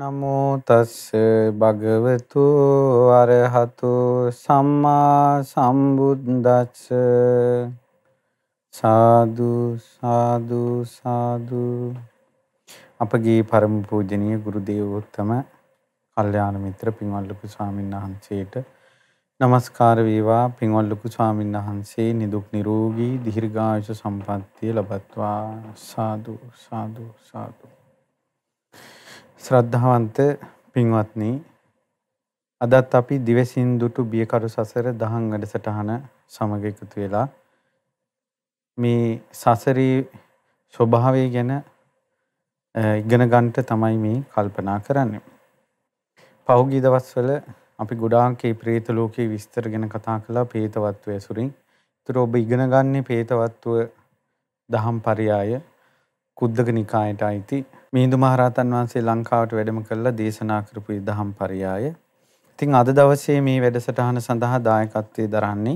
නමෝ තස්ස භගවතු අරහතු සම්මා සම්බුද්දස්ස සාදු සාදු සාදු අපගේ පරම පූජනීය ගුරු දේවෝත්තම කල්යාණ මිත්‍ර පින්වත් ලොකු ස්වාමීන් වහන්සේට নমස්කාර වේවා පින්වත් ලොකු ස්වාමීන් වහන්සේ නිදුක් නිරෝගී දීර්ඝායුෂ සම්පන්නිය ලබත්වා සාදු සාදු සාදු ශ්‍රද්ධාවන්ත පින්වත්නි අදත් අපි දිවසින් දුටු බියකරු සසර දහම් වැඩසටහන සමග එකතු වෙලා මේ සසරේ ස්වභාවය ගැන ඉගෙන ගන්නට තමයි මේ කල්පනා කරන්නේ. පහුගිය දවස්වල අපි ගොඩාක් මේ പ്രേත ලෝකයේ විස්තර ගැන කතා කළා പ്രേතවත්වය සුරින්. ඒතර ඔබ ඉගෙන ගන්නේ പ്രേතවත්ව දහම් පරයය කුද්දක නිකායට අයිති මිහිඳු මහරහතන් වහන්සේ ලංකාවට වැඩම කරලා දේශනා කරපු දහම් පරයය. ඉතින් අද දවසේ මේ වැඩසටහන සඳහා දායකත්වයේ දරන්නේ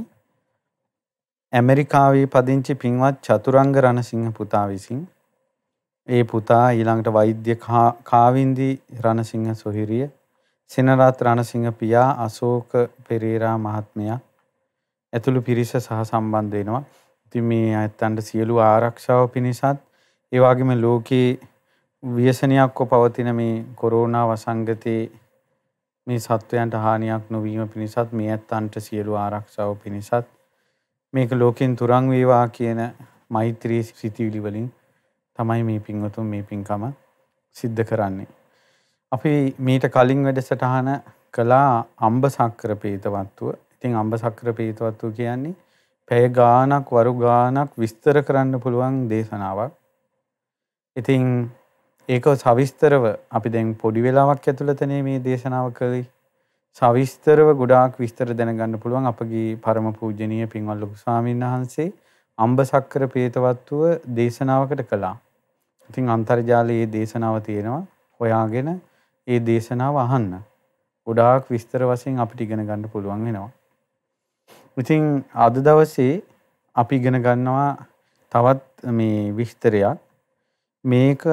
ඇමරිකාවේ පදිංචි පින්වත් චතුරංග රණසිංහ පුතා විසින් ඒ පුතා ඊළඟට වෛද්‍ය කාවින්දි රණසිංහ සොහිරිය සෙනරත් රණසිංහ පියා අශෝක පෙරේරා මහත්මයා ඇතුළු පිරිස සහ සම්බන්ධ වෙනවා. ඉතින් මේ අයත්තන්ට සියලු ආරක්ෂාව පිණිසත් ඒ වගේම ලෝකේ ව්‍යසනයක්ව පවතින මේ කොරෝනා වසංගතයේ මේ සත්වයන්ට හානියක් නොවීම පිණිසත් මේ ඇත්තන්ට සියලු ආරක්ෂාව පිණිසත් මේක ලෝකෙන් තුරන් වේවා කියන මෛත්‍රී සිතිවිලි වලින් තමයි මේ පින්වතුන් මේ පින්කම සිද්ධ කරන්නේ. අපි මීට කලින් වැඩසටහන කළා අම්බ සක්‍ර පේතවත්තුව. ඉතින් අම්බ සක්‍ර පේතවත්තුව කියන්නේ පැය ගාණක් වරු ගාණක් විස්තර කරන්න පුළුවන් දේශනාවක්. ඉතින් ඒක සවිස්තරව අපි දැන් පොඩි වෙලාවක් ඇතුළතනේ මේ දේශනාව කළේ. සවිස්තරව ගොඩාක් විස්තර දැනගන්න පුළුවන් අපගේ පරම පූජනීය පින්වත් ලොකු ස්වාමීන් වහන්සේ අම්බසක්කර පේතවත්ව දේශනාවකට කළා. ඉතින් අන්තර්ජාලයේ දේශනාව තියෙනවා. හොයාගෙන ඒ දේශනාව අහන්න. ගොඩාක් විස්තර වශයෙන් අපිට ඉගෙන ගන්න පුළුවන් වෙනවා. ඉතින් අද දවසේ අපි ඉගෙන ගන්නවා තවත් මේ විස්තරයක්. මේකත්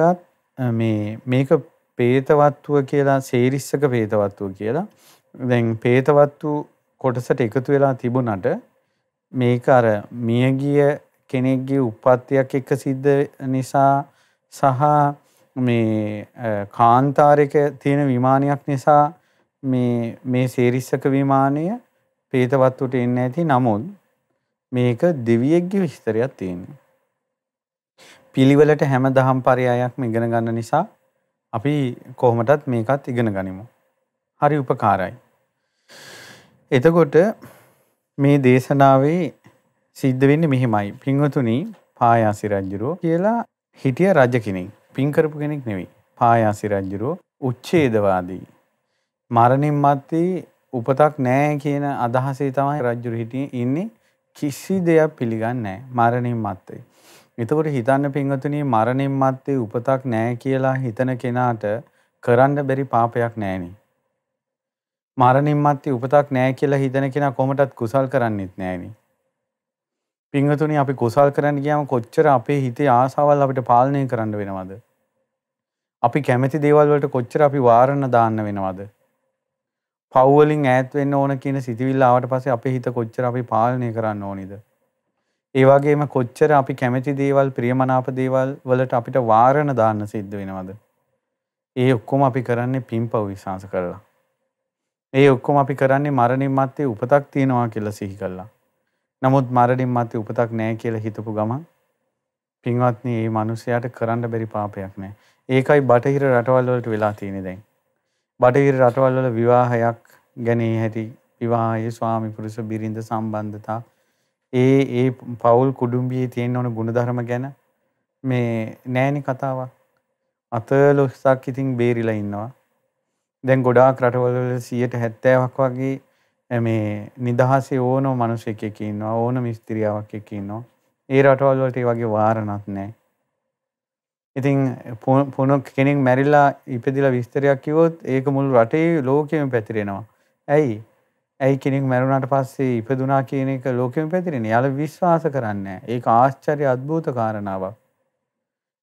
මේ මේක පේතවත්තුව කියලා සේරිස්සක පේතවත්තුව කියලා දැන් පේතවත්තු කොටසට එකතු වෙලා තිබුණට මේක අර මියගිය කෙනෙක්ගේ උපත්තියක් එක්ක සිද්ධ නිසා සහ මේ කාන්තාරක තියෙන විමානයක් නිසා මේ මේ සේරිස්සක විමානය පේතවත්තුට එන්න ඇති නමුත් මේක දෙවියෙක්ගේ විස්තරයක් තියෙනවා. පිළිවෙලට හැම දහම් පරයයක්ම ඉගෙන ගන්න නිසා අපි කොහොමටත් මේකත් ඉගෙන ගනිමු. හරි උපකාරයි. එතකොට මේ දේශනාවේ සිද්ධ වෙන්නේ මෙහිමයි. පින්වතුනි පායාසි රජුරෝ කියලා හිටිය රජ කෙනෙක්. පින් කරපු කෙනෙක් නෙවෙයි. පායාසි රජුරෝ උච්ඡේදවාදී. මරණින් මත්තේ උපතක් නැහැ කියන අදහසේ තමයි රජුරු හිටියේ ඉන්නේ. කිසි දෙයක් පිළිගන්නේ නැහැ මරණින් මත්තේ. එතකොට හිතන්න පින්වතුනි මරණින් මත්තේ උපතක් නැහැ කියලා හිතන කෙනාට කරන්න බැරි පාපයක් නැහෙනි. මරණින් මත්තේ උපතක් නැහැ කියලා හිතන කෙනා කොමටත් කුසල් කරන්නෙත් නැහෙනි. පින්වතුනි අපි කුසල් කරන්න ගියාම කොච්චර අපේ හිතේ ආසාවල් අපිට පාලනය කරන්න වෙනවද? අපි කැමති දේවල් වලට කොච්චර අපි වාරණ දාන්න වෙනවද? පව් වලින් ඈත් වෙන්න ඕන කියන සිතුවිල්ල ආවට පස්සේ අපේ හිත කොච්චර අපි පාලනය කරන්න ඕනිද? ඒ වගේම කොච්චර අපි කැමති දේවල් ප්‍රියමනාප දේවල් වලට අපිට වාරණ දාන්න සිද්ධ වෙනවද? ඒ ඔක්කොම අපි කරන්නේ පින්පව් විශ්වාස කරලා. ඒ ඔක්කොම අපි කරන්නේ මරණින් මත්තේ උපතක් තියෙනවා කියලා සිහි කළා. නමුත් මරණින් මත්තේ උපතක් නැහැ කියලා හිතපු ගමන් පින්වත්නි මේ මිනිසයාට කරන්න බැරි පාපයක් නැහැ. ඒකයි බටහිර රටවල් වලට වෙලා තියෙන්නේ දැන්. බටහිර රටවල් වල විවාහයක් ගැන හැටි විවාහයේ ස්වාමි පුරුෂ බිරිඳ සම්බන්ධතා ඒ ඒ පවුල් කුඩුම්බියේ තියෙන ඕන ගුණධර්ම ගැන මේ නෑනි කතාවක්. අතලොස්සක් ඉතින් බේරිලා ඉන්නවා. දැන් ගොඩාක් රටවල 170ක් වගේ මේ නිදහසේ ඕන මිනිසෙක් එක්ක ඉන්නවා ඕන මිස්ත්‍රියාවක් එක්ක ඉන්නවා. ඒ රටවල් වලට ඒ වගේ වාරණක් නැහැ. ඉතින් පොන කෙනෙක් මැරිලා ඉපදිලා විස්තරයක් කිව්වොත් ඒක මුළු රටේ ලෝකෙම පැතිරෙනවා. ඇයි? ඇයි කෙනෙක් මැරුණාට පස්සේ ඉපදුනා කියන එක ලෝකෙම පැතිරෙන. යාල විශ්වාස කරන්නේ ඒක ආශ්චර්ය අද්භූත කාරණාවක්.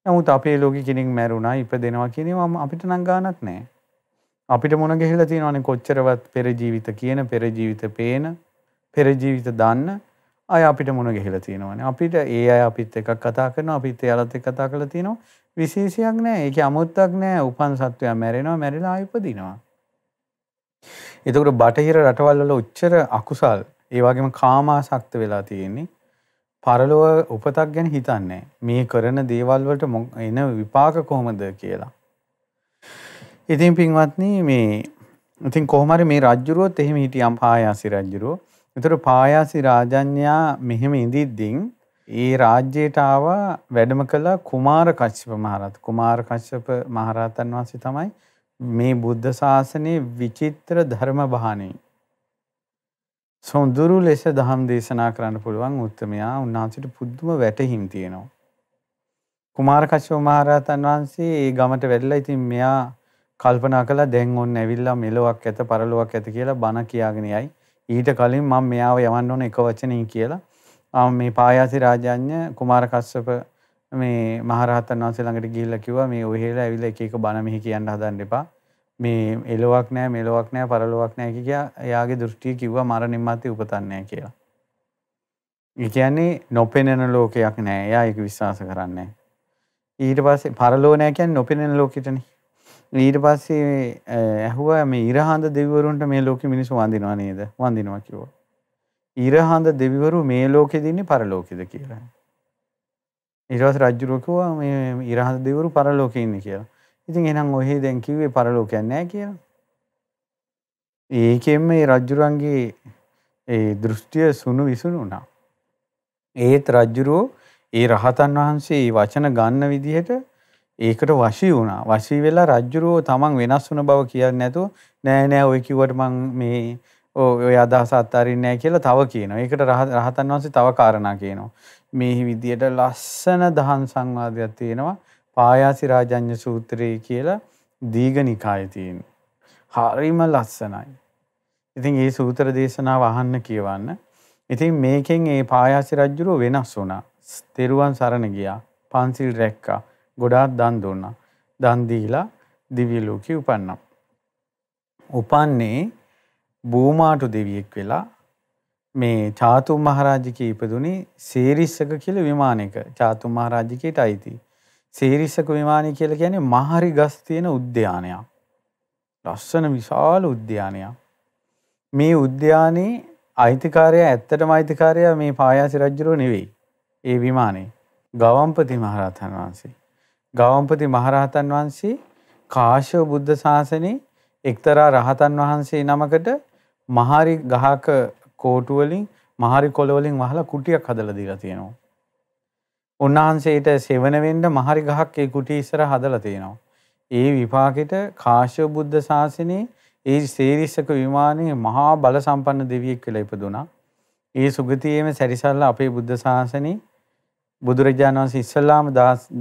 නමුත් අපේ ලෝකෙ කෙනෙක් මැරුණා ඉපදෙනවා කියන ඒවා අපිට නම් ගාණක් නැහැ. අපිට මොන ගිහිලා තියෙනවනේ කොච්චරවත් පෙර ජීවිත කියන පෙර ජීවිත පේන පෙර ජීවිත දන්න අය අපිට මොන ගිහිලා තියෙනවනේ. අපිට ඒ අය අපිත් එක්ක කතා කරනවා අපිත් එයාලත් එක්ක කතා කරලා තියෙනවා. විශේෂයක් නැහැ. ඒකේ අමුත්තක් නැහැ. උපන් සත්වයා මැරෙනවා මැරිලා ආයෙ උපදිනවා. එතකට බටහිර රටවල්ල උච්චර අකුසල් ඒවාගේම කාමාසක්ත වෙලා තියෙන්නේ පරලොව උපතක් ගැන හිතන්නේ මේ කරන දේවල්වලට එන විපාක කොහොමද කියලා. ඉතින් පින්වත්න මේ ඉතින් කොහමරි මේ රජ්ජුරුවත් එහෙම හිටියම් පායාසි රජ්ජුරුව එතුර පායාසි රාජඥා මෙහෙම ඉදිද්දිින් ඒ රාජ්‍යයට ආවා වැඩම කළ කුමාර කච්චප මහරත් කුමාර කච්චප මහරහතන් වන්සේ තමයි මේ බුද්ධ ශාසනයේ විචිත්‍ර ධර්ම බහනේ සොඳුරු ලෙස දහම් දේශනා කරන්න පුළුවන් උත්මයා උන්වහන්සේට පුදුම වැටහිම් තියෙනවා. කුමාර කශ්‍යප මහරහතන් වහන්සේ ඒ ගමට වැඩිලා ඉතින් මෙයා කල්පනා කළා දැන් ඔන්න ඇවිල්ලා මෙලොවක් ඇත පරලොවක් ඇත කියලා බණ කියාගෙන යයි. ඊට කලින් මම මෙයාව යවන්න ඕන එක වචනෙන් කියලා මේ පායාසි රාජාඤ්ඤ කුමාර කශ්‍යප මේ මහරහතන් වහන්සේ ළඟට ගිහිල්ලා කිව්වා මේ ඔහෙලා ඇවිල්ලා එක එක බණ මෙහි කියන්න හදන්න එපා. මේ එලොවක් නෑ මෙලොවක් නෑ පරලොවක් නෑ කියලා එයාගේ දෘෂ්ටිය කිව්වා මරණින් මත්තේ උපතන්නේ කියලා. ඒ කියන්නේ නොපෙනෙන ලෝකයක් නෑ. එයා ඒක විශ්වාස කරන්නේ ඊට පස්සේ පරලෝ නෑ කියන්නේ නොපෙනෙන ලෝකෙටනේ. ඊට පස්සේ ඇහුවා මේ ඉරහඳ දෙවිවරුන්ට මේ ලෝකෙ මිනිස්සු වඳිනවා නේද? වඳිනවා කිව්වා. ඉරහඳ දෙවිවරු මේ ලෝකෙද ඉන්නේ පරලෝකෙද කියලා. ඊටවස රජ්ජුරුවකවා මේ ඉරහඳ දෙවරු පරලෝක ඉන්න කියලා. ඉතින් එහෙනම් ඔහේ දැන් කිව්වේ පරලෝකයක් නැහැ කියලා. ඒකෙන් මේ රජ්ජුරුවන්ගේ ඒ දෘෂ්ටිය සුණු විසුණු වුණා. ඒත් රජ්ජුරුවෝ ඒ රහතන් වහන්සේ වචන ගන්න විදිහට ඒකට වශී වුණා. වශී වෙලා රජ්ජුරුවෝ තමන් වෙනස් වුණ බව කියන්නේ නැතුව නෑ නෑ ඔය කිව්වට මං මේ ඔය අදහස අත්හරින්නේ නෑ කියලා තව කියනවා. ඒකට රහතන් වහන්සේ තව කාරණා කියනවා. මේ විදියට ලස්සන දහන් සංවාදයක් තියෙනවා පායාසි රාජඤ්‍ය සූත්‍රයේ කියලා දීඝනිකායේ තියෙන. හරිම ලස්සනයි. ඉතින් මේ සූත්‍ර දේශනාව අහන්න කියවන්න. ඉතින් මේකෙන් ඒ පායාසි රජුරෝ වෙනස් වුණා. තෙරුවන් සරණ ගියා. පන්සිල් රැක්කා. ගොඩාක් දන් දුන්නා. දන් දීලා දිව්‍ය ලෝකේ උපන්නා. උපන්නේ බූමාටු දෙවියෙක් වෙලා මේ චාතු මහරජිකේ ඉපදුනේ සේරිස්සක කියලා විමානයක. චාතු මහරජිකේට අයිති. සේරිස්සක විමානය කියලා කියන්නේ මහරි ගස් තියෙන උද්‍යානයක්. ලස්සන විශාල උද්‍යානයක්. මේ උද්‍යානයේ අයිතිකාරයා ඇත්තටම අයිතිකාරයා මේ පායාසි රජුරෝ නෙවෙයි. ඒ විමානේ ගවම්පති මහරහතන් වහන්සේ. ගවම්පති මහරහතන් වහන්සේ කාශ්‍යප බුද්ධ ශාසනයේ එක්තරා රහතන් වහන්සේ නමකට මහරි ගහක කෝටුවලින් මහරි කොළවලින් වහලා කුටියක් හදලා දීලා තියෙනවා. උන්වහන්සේට සෙවණවෙන්න මහරි ගහක් ඒ කුටි ඉස්සර හදලා තියෙනවා. ඒ විපාකෙට කාශ්‍යප බුද්ධ ශාසනයේ ඒ සේරිසක විමානයේ මහා බල සම්පන්න දෙවියෙක් කියලා ඉපදුනා. ඒ සුගතියේම සැරිසල්ලා අපේ බුද්ධ ශාසනයේ බුදුරජාණන් වහන්සේ ඉස්සල්ලාම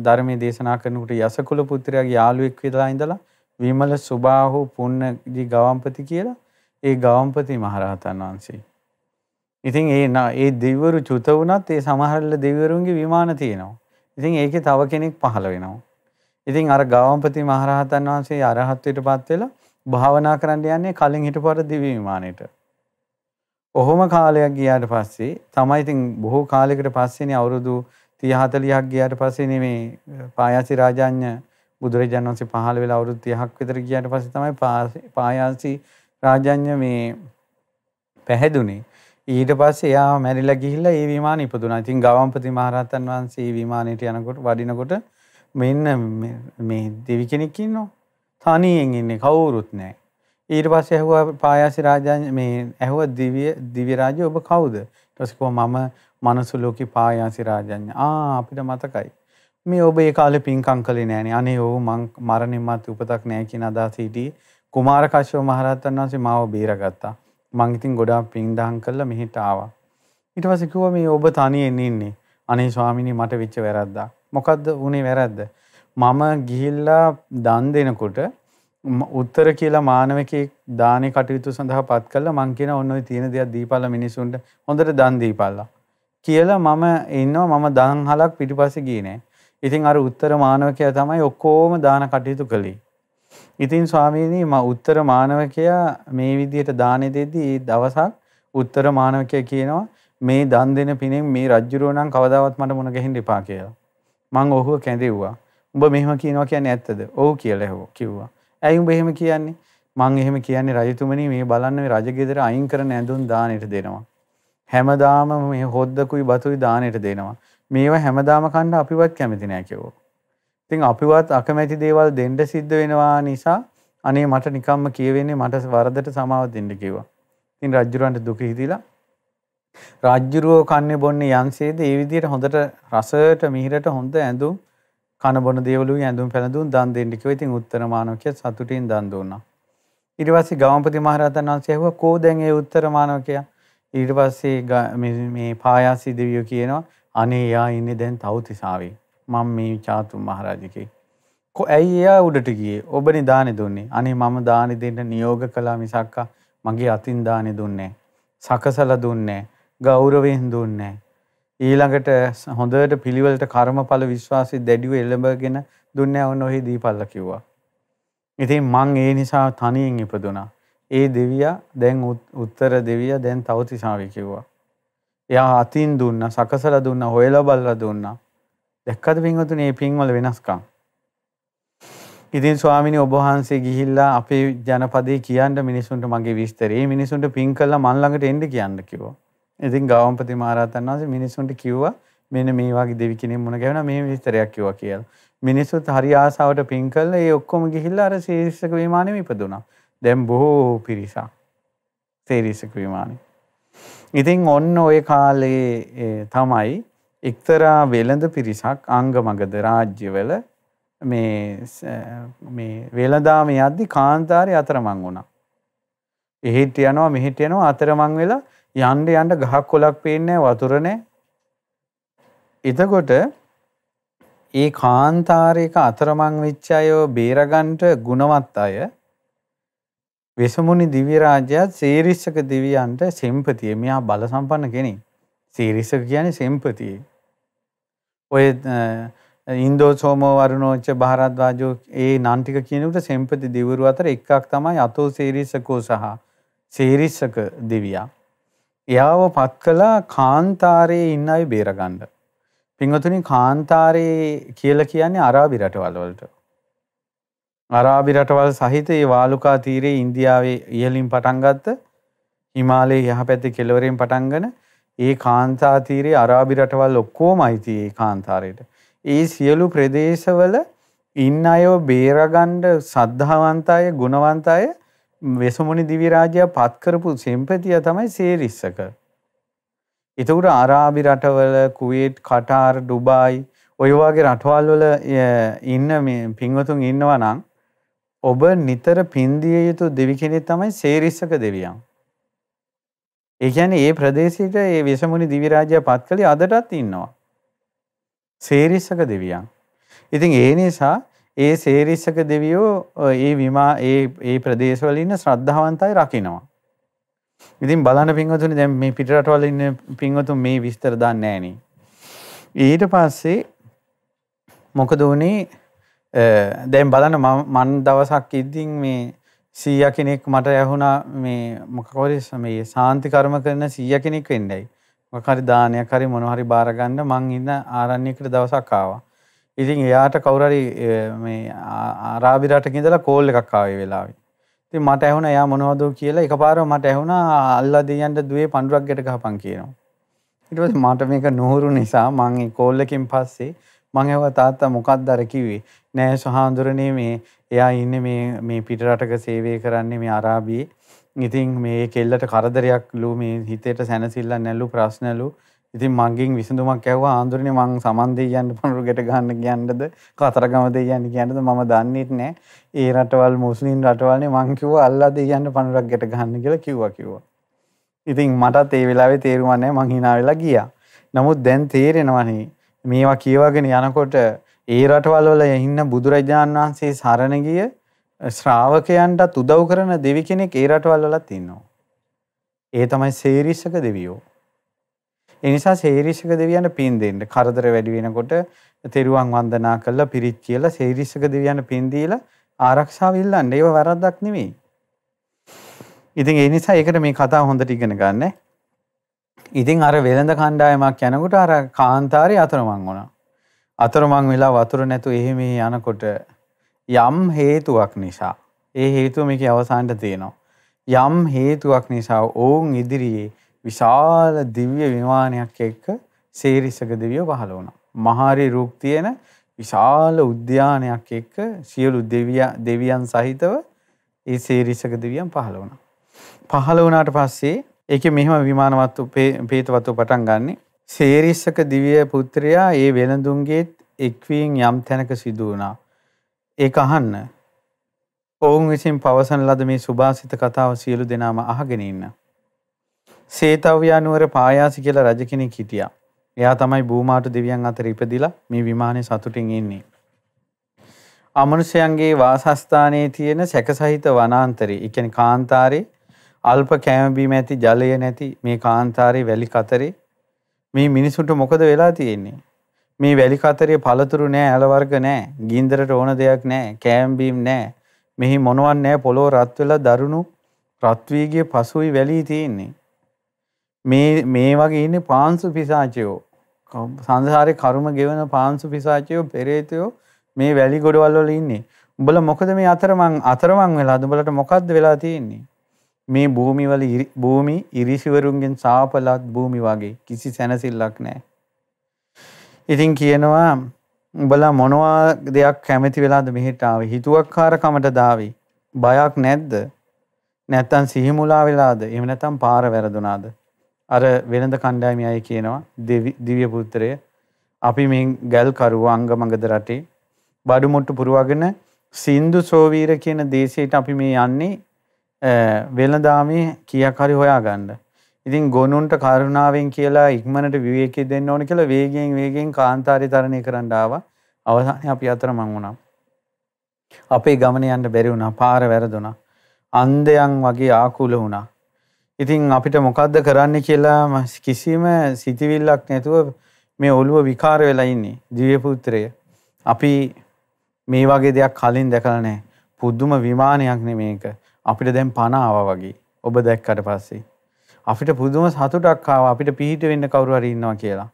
ධර්මයේ දේශනා කරනකොට යසකුල පුත්‍රයාගේ යාළුවෙක් විදලා ඉඳලා විමල සුබාහු පුන්නජි ගවම්පති කියලා ඒ ගවම්පති මහරහතන් වහන්සේ ඉතින් ඒ ඒ දෙවරු චුත වුණත් ඒ සමහරල්ල දෙවරුන්ගේ විමාන තියෙනවා. ඉතින් ඒකේ තව කෙනෙක් පහළ වෙනවා. ඉතින් අර ගාවම්පති මහරහතන් වහන්සේ අරහත්වයට පත් වෙලා භාවනා කරන්න යන්නේ කලින් හිටපු අර දිව්‍ය විමානයට. ඔහොම කාලයක් ගියාට පස්සේ තමයි ඉතින් බොහෝ කාලයකට පස්සේනේ අවුරුදු 30 40ක් ගියාට පස්සේනේ මේ පායාසි රාජාඤ්ඤ බුදුරජාණන් වහන්සේ පහළ වෙලා අවුරුදු 30ක් විතර ගියාට පස්සේ තමයි පායාසි රාජාඤ්ඤ මේ පැහැදුනේ. ඊට පස්සේ එයා මැරිලා ගිහිල්ලා ඒ විමානේ ඉපදුනා. ඉතින් ගවම්පති මහරහතන් වහන්සේ ඒ විමානෙට යනකොට වඩිනකොට මෙන්න මේ දෙවි කෙනෙක් ඉන්නවා. තනියෙන් ඉන්නේ කවුරුත් නැහැ. ඊට පස්සේ ඇහුවා පායාසි රාජා මේ ඇහුවා දිව්‍ය දිව්‍ය රාජා ඔබ කවුද? ඊට පස්සේ කිව්වා මම මනස ලෝකේ පායාසි රාජඤ්ඤ. ආ අපිට මතකයි. මේ ඔබ ඒ කාලේ පින්කම් කළේ නෑනේ. අනේ ඕ මං මරණින් මත් උපතක් නෑ කියන අදහස හිටියේ. කුමාර කශ්‍යප මහරහතන් වහන්සේ මාව බේරගත්තා. මං ඉතින් ගොඩාක් පින් දහම් කළා මෙහෙට ආවා. ඊට පස්සේ කිව්වා මේ ඔබ තනියෙන් ඉන්නේ. අනේ ස්වාමිනේ මට වෙච්ච වැරද්දා. මොකද්ද උනේ වැරද්ද? මම ගිහිල්ලා දන් දෙනකොට උත්තර කියලා මානවකේ දානේ කටයුතු සඳහා පත් කළා මං කියන ඔන්න ඔය තියෙන දේක් දීපල්ලා මිනිසුන්ට හොඳට දන් දීපල්ලා කියලා මම ඉන්නවා මම දන් හලක් පිටිපස්සේ ගියේ නෑ. ඉතින් අර උත්තර මානවකයා තමයි ඔක්කොම දාන කටයුතු කළේ. ඉතින් ස්වාමීනී මම උත්තර මානවකයා මේ විදිහට දානෙ දෙද්දී දවසක් උත්තර මානවකයා කියනවා මේ දන් දෙන පිනෙන් මේ රජ්ජුරුව නම් කවදාවත් මට මුණ ගැහින්න එපා කියලා. මං ඔහුව කැඳෙව්වා. උඹ මෙහෙම කියනවා කියන්නේ ඇත්තද? ඔව් කියලා ඇහුවා කිව්වා. ඇයි උඹ එහෙම කියන්නේ? මං එහෙම කියන්නේ රජතුමනි මේ බලන්න මේ රජගෙදර අයින් කරන ඇඳුම් දානෙට දෙනවා. හැමදාම මේ හොද්දකුයි බතුයි දානෙට දෙනවා. මේවා හැමදාම කන්න අපිවත් කැමති නෑ කිව්වා. ඉතින් අපිවත් අකමැති දේවල් දෙන්න සිද්ධ වෙනවා නිසා අනේ මට නිකම්ම කියවෙන්නේ මට වරදට සමාව දෙන්න කිව්වා. ඉතින් රජුරන්ට දුක හිතිලා රාජ්‍යරුව කන්නේ බොන්නේ යන්සේද ඒ විදිහට හොඳට රසට මිහිරට හොඳ ඇඳුම් කන බොන දේවලුයි ඇඳුම් පැළඳුම් දන් දෙන්න කිව්වා. ඉතින් උත්තර මානවකයා සතුටින් දන් දුන්නා. ඊට පස්සේ ගමපති මහරහතන් වහන්සේ ඇහුවා කෝ දැන් ඒ උත්තර මානවකයා? ඊට පස්සේ මේ පායාසී දෙවියෝ කියනවා අනේ යා ඉන්නේ දැන් තවුතිසාවේ. මම මේ චාතුම් මහරජකේ. කො ඇයි එයා උඩට ගියේ ඔබනි දානෙ දුන්නේ අනේ මම දානෙ දෙන්න නියෝග කළා මිසක්කා මගේ අතින් දානෙ දුන්නේ සකසලා දුන්නේ ගෞරවයෙන් දුන්නේ ඊළඟට හොඳට පිළිවෙලට කර්මඵල විශ්වාසය දැඩිව එළඹගෙන දුන්නේ ඔන්න ඔහි දීපල්ලා කිව්වා. ඉතින් මං ඒ නිසා තනියෙන් ඉපදුනා. ඒ දෙවියා දැන් උත්තර දෙවියා දැන් තව තිසාවි කිව්වා. එයා අතින් දුන්නා, සකසලා දුන්නා, හොයලා බලලා දුන්නා. දැක්කද පින්වතුනි මේ පින්වල වෙනස්කම්. ඉතින් ස්වාමිනී ඔබ වහන්සේ ගිහිල්ලා අපේ ජනපදේ කියන්න මිනිසුන්ට මගේ විස්තරේ මිනිසුන්ට පින් කළා මන් ළඟට එන්න කියන්න කිව්වා. ඉතින් ගාවම්පති මහරහතන් වහන්සේ මිනිසුන්ට කිව්වා මෙන්න මේ වගේ දෙවි කෙනෙක් මුණ ගැහුණා මේ විස්තරයක් කිව්වා කියලා. මිනිසුත් හරි ආසාවට පින් කළා ඒ ඔක්කොම ගිහිල්ලා අර ශීර්ෂක විමානෙම ඉපදුණා. දැන් බොහෝ පිරිසක් ශීර්ෂක විමානේ. ඉතින් ඔන්න ওই කාලේ තමයි එක්තරා වෙළඳ පිරිසක් අංගමගද රාජ්‍යවල මේ වෙළදාම යද්දි කාන්තාරය අතරමං වුණා. එහෙට යනවා මෙහිට යනවා අතරමං වෙලා යන්ඩ යන්ඩ ගහක් කොලක් පේන්නේ වතුරණෑ. එතකොට ඒ කාන්තාරයක අතරමං විච්චායෝ බේරගන්ට ගුණවත් අය වෙසමුණි දිවිරාජයත් සේරිස්සක දිවියන්ට සෙම්පතිය මෙයා බල සම්පන්න කෙනෙ. සේරිස්සක කියන සෙම්පතියේ. ඔය ඉන්දෝසෝමෝ වරුණෝච්ච භාරද්වාජෝ ඒ නම් ටික කියනකොට සෙම්පති දිවුරු අතර එකක් තමයි අතෝ සීරිසකෝ සහ සීරිසක දෙවියා. එයාව පත් කළා කාන්තාරයේ ඉන්න අය බේරගන්න. පින්වතුනි කාන්තාරයේ කියලා කියන්නේ අරාබි රටවල්වලට. අරාබි රටවල් සහිත ඒ වාලුකා තීරයේ ඉන්දියාවේ ඉහලින් පටන් ගත්ත හිමාලයේ යහපැත්තේ කෙළවරෙන් පටන්ගෙන ඒ කාන්තාතීරයේ අරාබි රටවල් ඔක්කොම අයිති ඒ කාන්තාරයට. ඒ සියලු ප්‍රදේශවල ඉන්න අයෝ බේරගණ්ඩ සද්ධාවන්තාය ගුණවන්තාය වෙසමුණි දිවිරාජය පත්කරපු සෙම්පතිය තමයි සේරිස්සක. එතකට අරාබි රටවල කුවේට් කටාර් ඩුබායි ඔයවාගේ රටවල්වල ඉන්න පින්වතුන් ඉන්නවනං ඔබ නිතර පින්දිය යුතු දෙවි කෙනෙ තමයි සේරිස්සක දෙවියන්. ඒ කියන්නේ ඒ ප්‍රදේශයට ඒ විසමුනි දිවි රාජ්‍යය පත් කළේ අදටත් ඉන්නවා. සේරිස්සක දෙවියන්. ඉතින් ඒ නිසා ඒ සේරිස්සක දෙවියෝ ඒ විමා ඒ ඒ ප්‍රදේශවල ඉන්න ශ්‍රද්ධාවන්තයි රකින්නවා. ඉතින් බලන්න පින්වතුනි දැන් මේ පිටරටවල ඉන්න පින්වතුන් මේ විස්තර දන්නේ නැණි. ඊට පස්සේ මොකද උනේ දැන් බලන්න මම දවසක් ඉද්දින් මේ සීය කෙනෙක් මට ඇහුණා මේ මොකකොරි මේ සාන්ති කර්ම කරන සීය කෙනෙක් වෙන්නයි. මොකක් හරි දානයක් හරි මොනවා හරි බාර ගන්න මං ඉන්න ආරණ්‍යයකට දවසක් ආවා. ඉතින් එයාට කවුරු හරි මේ ආරාබි රටක ඉඳලා කෝල් එකක් ආවේ වෙලාවේ. ඉතින් මට ඇහුණා එයා මොනවද කියලා එකපාරම මට ඇහුණා අල්ලා දෙයන්ට දුවේ පඳුරක් ගැට ගහපන් කියනවා. ඊට පස්සේ මට මේක නොහුරු නිසා මම ඒ කෝල් එකෙන් පස්සේ මං ඇහුවා තාත්තා මොකක්ද අර කිව්වේ? නෑ සහාඳුරනේ මේ එයා ඉන්නේ මේ මේ පිටරටක සේවය කරන්නේ මේ අරාබියේ. ඉතින් මේ කෙල්ලට කරදරයක් ලු මේ හිතේට සැනසෙල්ල නැලු ප්‍රශ්නලු. ඉතින් මංගෙන් විසඳුමක් ඇහුවා ආන්දරනේ මං සමන් දෙයියන්න පනුරුගෙට ගන්න කියන්නද කතරගම දෙයියන්න කියන්නද මම දන්නේ නැහැ. ඒ රටවල් මුස්ලිම් රටවල්නේ මං කිව්වා අල්ලා දෙයියන්න පනුරුගෙට ගන්න කියලා කිව්වා කිව්වා. ඉතින් මටත් ඒ වෙලාවේ තේරුමක් නැහැ මං hina වෙලා ගියා. නමුත් දැන් තේරෙනවනේ මේවා කියවගෙන යනකොට ඒ රටවල් වල ඉන්න බුදුරජාණන් වහන්සේ සරණ ගිය ශ්‍රාවකයන්ටත් උදව් කරන දෙවි කෙනෙක් ඒ රටවල් වලත් ඉන්නවා. ඒ තමයි සේරිසක දෙවියෝ. ඒ නිසා සේරිසක දෙවියන්ට පින් දෙන්න කරදර වැඩි වෙනකොට තෙරුවන් වන්දනා කළා පිරිත් කියලා සේරිසක දෙවියන්ට පින් දීලා ආරක්ෂාව ඉල්ලන්න. ඒව වැරද්දක් නෙමෙයි. ඉතින් ඒ නිසා ඒකට මේ කතාව හොඳට ඉගෙන ගන්න. ඉතින් අර වෙළඳ කණ්ඩායමක් යනකොට අර කාන්තාරය අතරමං වුණා. අතරමං වෙලා වතුර නැතු එහෙම යනකොට යම් හේතුවක් නිසා ඒ හේතුව මේක අවසාන්ට තියෙනවා. යම් හේතුවක් නිසා ඔවුන් ඉදිරියේ විශාල දිව්‍ය විමානයක් එක්ක සේරිසක දෙවියෝ පහළ වුණා. මහරි රූප තියෙන විශාල උද්‍යානයක් එක්ක සියලු දෙවියන් සහිතව ඒ සේරිසක දෙවියන් පහළ වුණා. පහළ වුණාට පස්සේ ඒකේ මෙහෙම විමානවත්තු පේතවතු පටන් ගන්නෙ. සේරිස්සක දිව්‍ය පුත්‍රයා ඒ වෙළඳුන්ගේත් එක්වීන් යම් තැනක සිදු වුණා. ඒක අහන්න. ඔවුන් විසින් පවසන ලද මේ සුභාසිත කතාව සියලු දෙනාම අහගෙන ඉන්න. සේතව්‍යා නුවර පායාසි කියලා රජ කෙනෙක් හිටියා. එයා තමයි බූමාටු දෙවියන් අතර ඉපදිලා මේ විමානයේ සතුටින් ඉන්නේ. අමනුෂයන්ගේ වාසස්ථානයේ තියෙන සැකසහිත වනාන්තරේ, ඒ කියන්නේ කාන්තාරේ අල්ප කෑමබීම ඇති ජලය නැති මේ කාන්තාරේ වැලි කතරේ මේ මිනිසුන්ට මොකද වෙලා තියෙන්නේ? මේ වැලි කතරේ පළතුරු නෑ, ඇල වර්ග නෑ, ගින්දරට ඕන දෙයක් නෑ, කෑමබීම නෑ. මෙහි මොනවත් නෑ පොළොව රත් වෙලා දරුණු රත් වී ගිය පසුයි වැලී තියෙන්නේ. මේ මේ වගේ ඉන්නේ පාංශු පිසාචයෝ. සංසාරේ කර්ම ගෙවන පාංශු පිසාචයෝ, පෙරේතයෝ මේ වැලි ගොඩවල් වල ඉන්නේ. උඹලා මොකද මේ අතරමං අතරමං වෙලා? උඹලට මොකද්ද වෙලා තියෙන්නේ? මේ භූමිවල භූමි ඉරිසිවරුන්ගෙන් සාපලත් භූමි වගේ කිසි සැනසිල්ලක් නෑ. ඉතින් කියනවා උඹලා මොනවා දෙයක් කැමති වෙලාද මෙහෙට ආවේ හිතුවක්කාරකමට දාවේ බයක් නැද්ද නැත්තම් සිහිමුලා වෙලාද එහෙම නැත්තම් පාර වැරදුනාද අර වෙළඳ කණ්ඩායමේ අය කියනවා දිව්‍ය පුත්‍රය අපි මේ ගල් කරුවා අංගමගද රටේ බඩු මුට්ටු පුරවගෙන සින්දු සෝවීර කියන දේශයට අපි මේ යන්නේ වෙළඳාමේ කීයක් හරි හොයාගන්න. ඉතින් ගොනුන්ට කරුණාවෙන් කියලා ඉක්මනට විවේකී දෙන්න ඕන කියලා වේගයෙන් වේගයෙන් කාන්තාරය තරණය කරන්න ආවා. අවසානයේ අපි අතර මං වුණා. අපේ ගමන යන්න බැරි වුණා. පාර වැරදුනා. අන්ධයන් වගේ ආකුල වුණා. ඉතින් අපිට මොකද්ද කරන්න කියලා කිසිම සිතවිල්ලක් නැතුව මේ ඔළුව විකාර වෙලා ඉන්නේ. දිව්‍ය පුත්‍රය. අපි මේ වගේ දෙයක් කලින් දැකලා නැහැ. පුදුම විමානයක් නේ මේක. අපිට දැන් පනාව වගේ ඔබ දැක්කට පස්සේ. අපිට පුදුම සතුටක් ආවා අපිට පිහිට වෙන්න කවුරු හරි ඉන්නවා කියලා.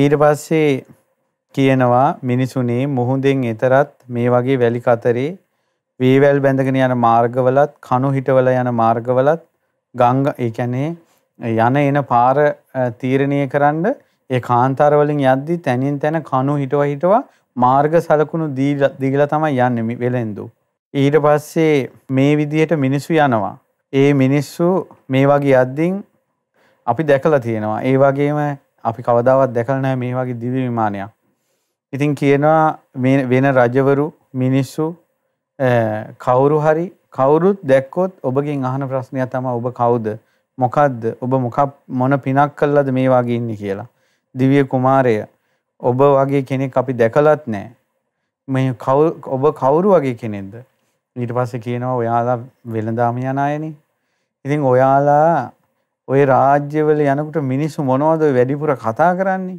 ඊට පස්සේ කියනවා මිනිසුනේ මුහුදෙන් එතරත් මේ වගේ වැලි කතරේ වේවැල් බැඳගෙන යන මාර්ගවලත් කණු හිටවල යන මාර්ගවලත් ගංග ඒ කියන්නේ යන එන පාර තීරණය කරන්න ඒ කාන්තාර වලින් යද්දි තැනින් තැන කණු හිටව හිටව මාර්ග සලකුණු දීලා තමයි යන්නේ වෙලෙන්දෝ ඊට පස්සේ මේ විදියට මිනිස්සු යනවා. ඒ මිනිස්සු මේ වගේ අද්දින් අපි දැකලා තියෙනවා. ඒ වගේම අපි කවදාවත් දැකලා නැහැ මේ වගේ දිව්‍ය විමානයක්. ඉතින් කියනවා වෙන රජවරු මිනිස්සු කවුරු හරි කවුරුත් දැක්කොත් ඔබගෙන් අහන ප්‍රශ්නය තමයි ඔබ කවුද? මොකද්ද? ඔබ මොකක් මොන පිනක් කළාද මේ වගේ ඉන්නේ කියලා. දිව්‍ය කුමාරය ඔබ වගේ කෙනෙක් අපි දැකලත් නැහැ. මේ කවුරු ඔබ කවුරු වගේ කෙනෙක්ද? ඊට පස්සේ කියනවා ඔයාලා වෙළඳාම යන අයනේ. ඉතින් ඔයාලා ওই රාජ්‍යවල යනකොට මිනිස්සු මොනවද ඔය වැඩිපුර කතා කරන්නේ?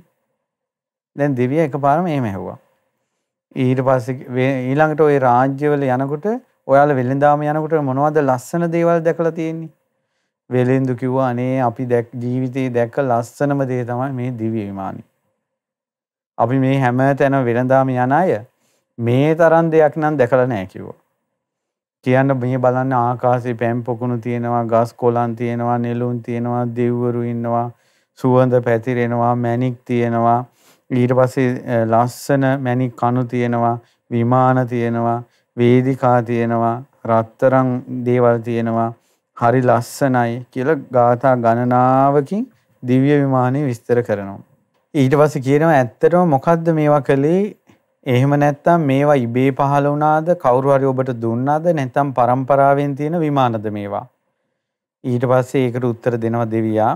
දැන් දෙවියා එකපාරම එහෙම ඇහුවා. ඊට පස්සේ ඊළඟට ওই රාජ්‍යවල යනකොට ඔයාලා වෙළඳාම යනකොට මොනවද ලස්සන දේවල් දැකලා තියෙන්නේ? වෙලෙන්දු කිව්වා අනේ අපි දැක් ජීවිතේ දැක්ක ලස්සනම දේ තමයි මේ දිව්‍ය විමානය. අපි මේ හැම තැනම වෙළඳාම යන අය මේ තරම් දෙයක් නම් දැකලා නැහැ කිව්වා. කියන්න මේ බලන්න ආකාසේ පැම් පොකුණු තියෙනවා ගස් කොලන් තියෙනවා නෙළුම් තියෙනවා දෙව්වරු ඉන්නවා සුවඳ පැතිරෙනවා මැණික් තියෙනවා ඊට පස්සේ ලස්සන මැණික් කණු තියෙනවා විමාන තියෙනවා වේදිකා තියෙනවා රත්තරන් දේවල් තියෙනවා හරි ලස්සනයි කියලා ගාථා ගණනාවකින් දිව්‍ය විමානය විස්තර කරනවා ඊට පස්සේ කියනවා ඇත්තටම මොකද්ද මේවා කළේ එහෙම නැත්තම් මේවා ඉබේ පහළ වුණාද කවුරු හරි ඔබට දුන්නාද නැත්නම් પરම්පරාවෙන් තියෙන විමානද මේවා ඊට පස්සේ ඒකට උත්තර දෙනවා දෙවියා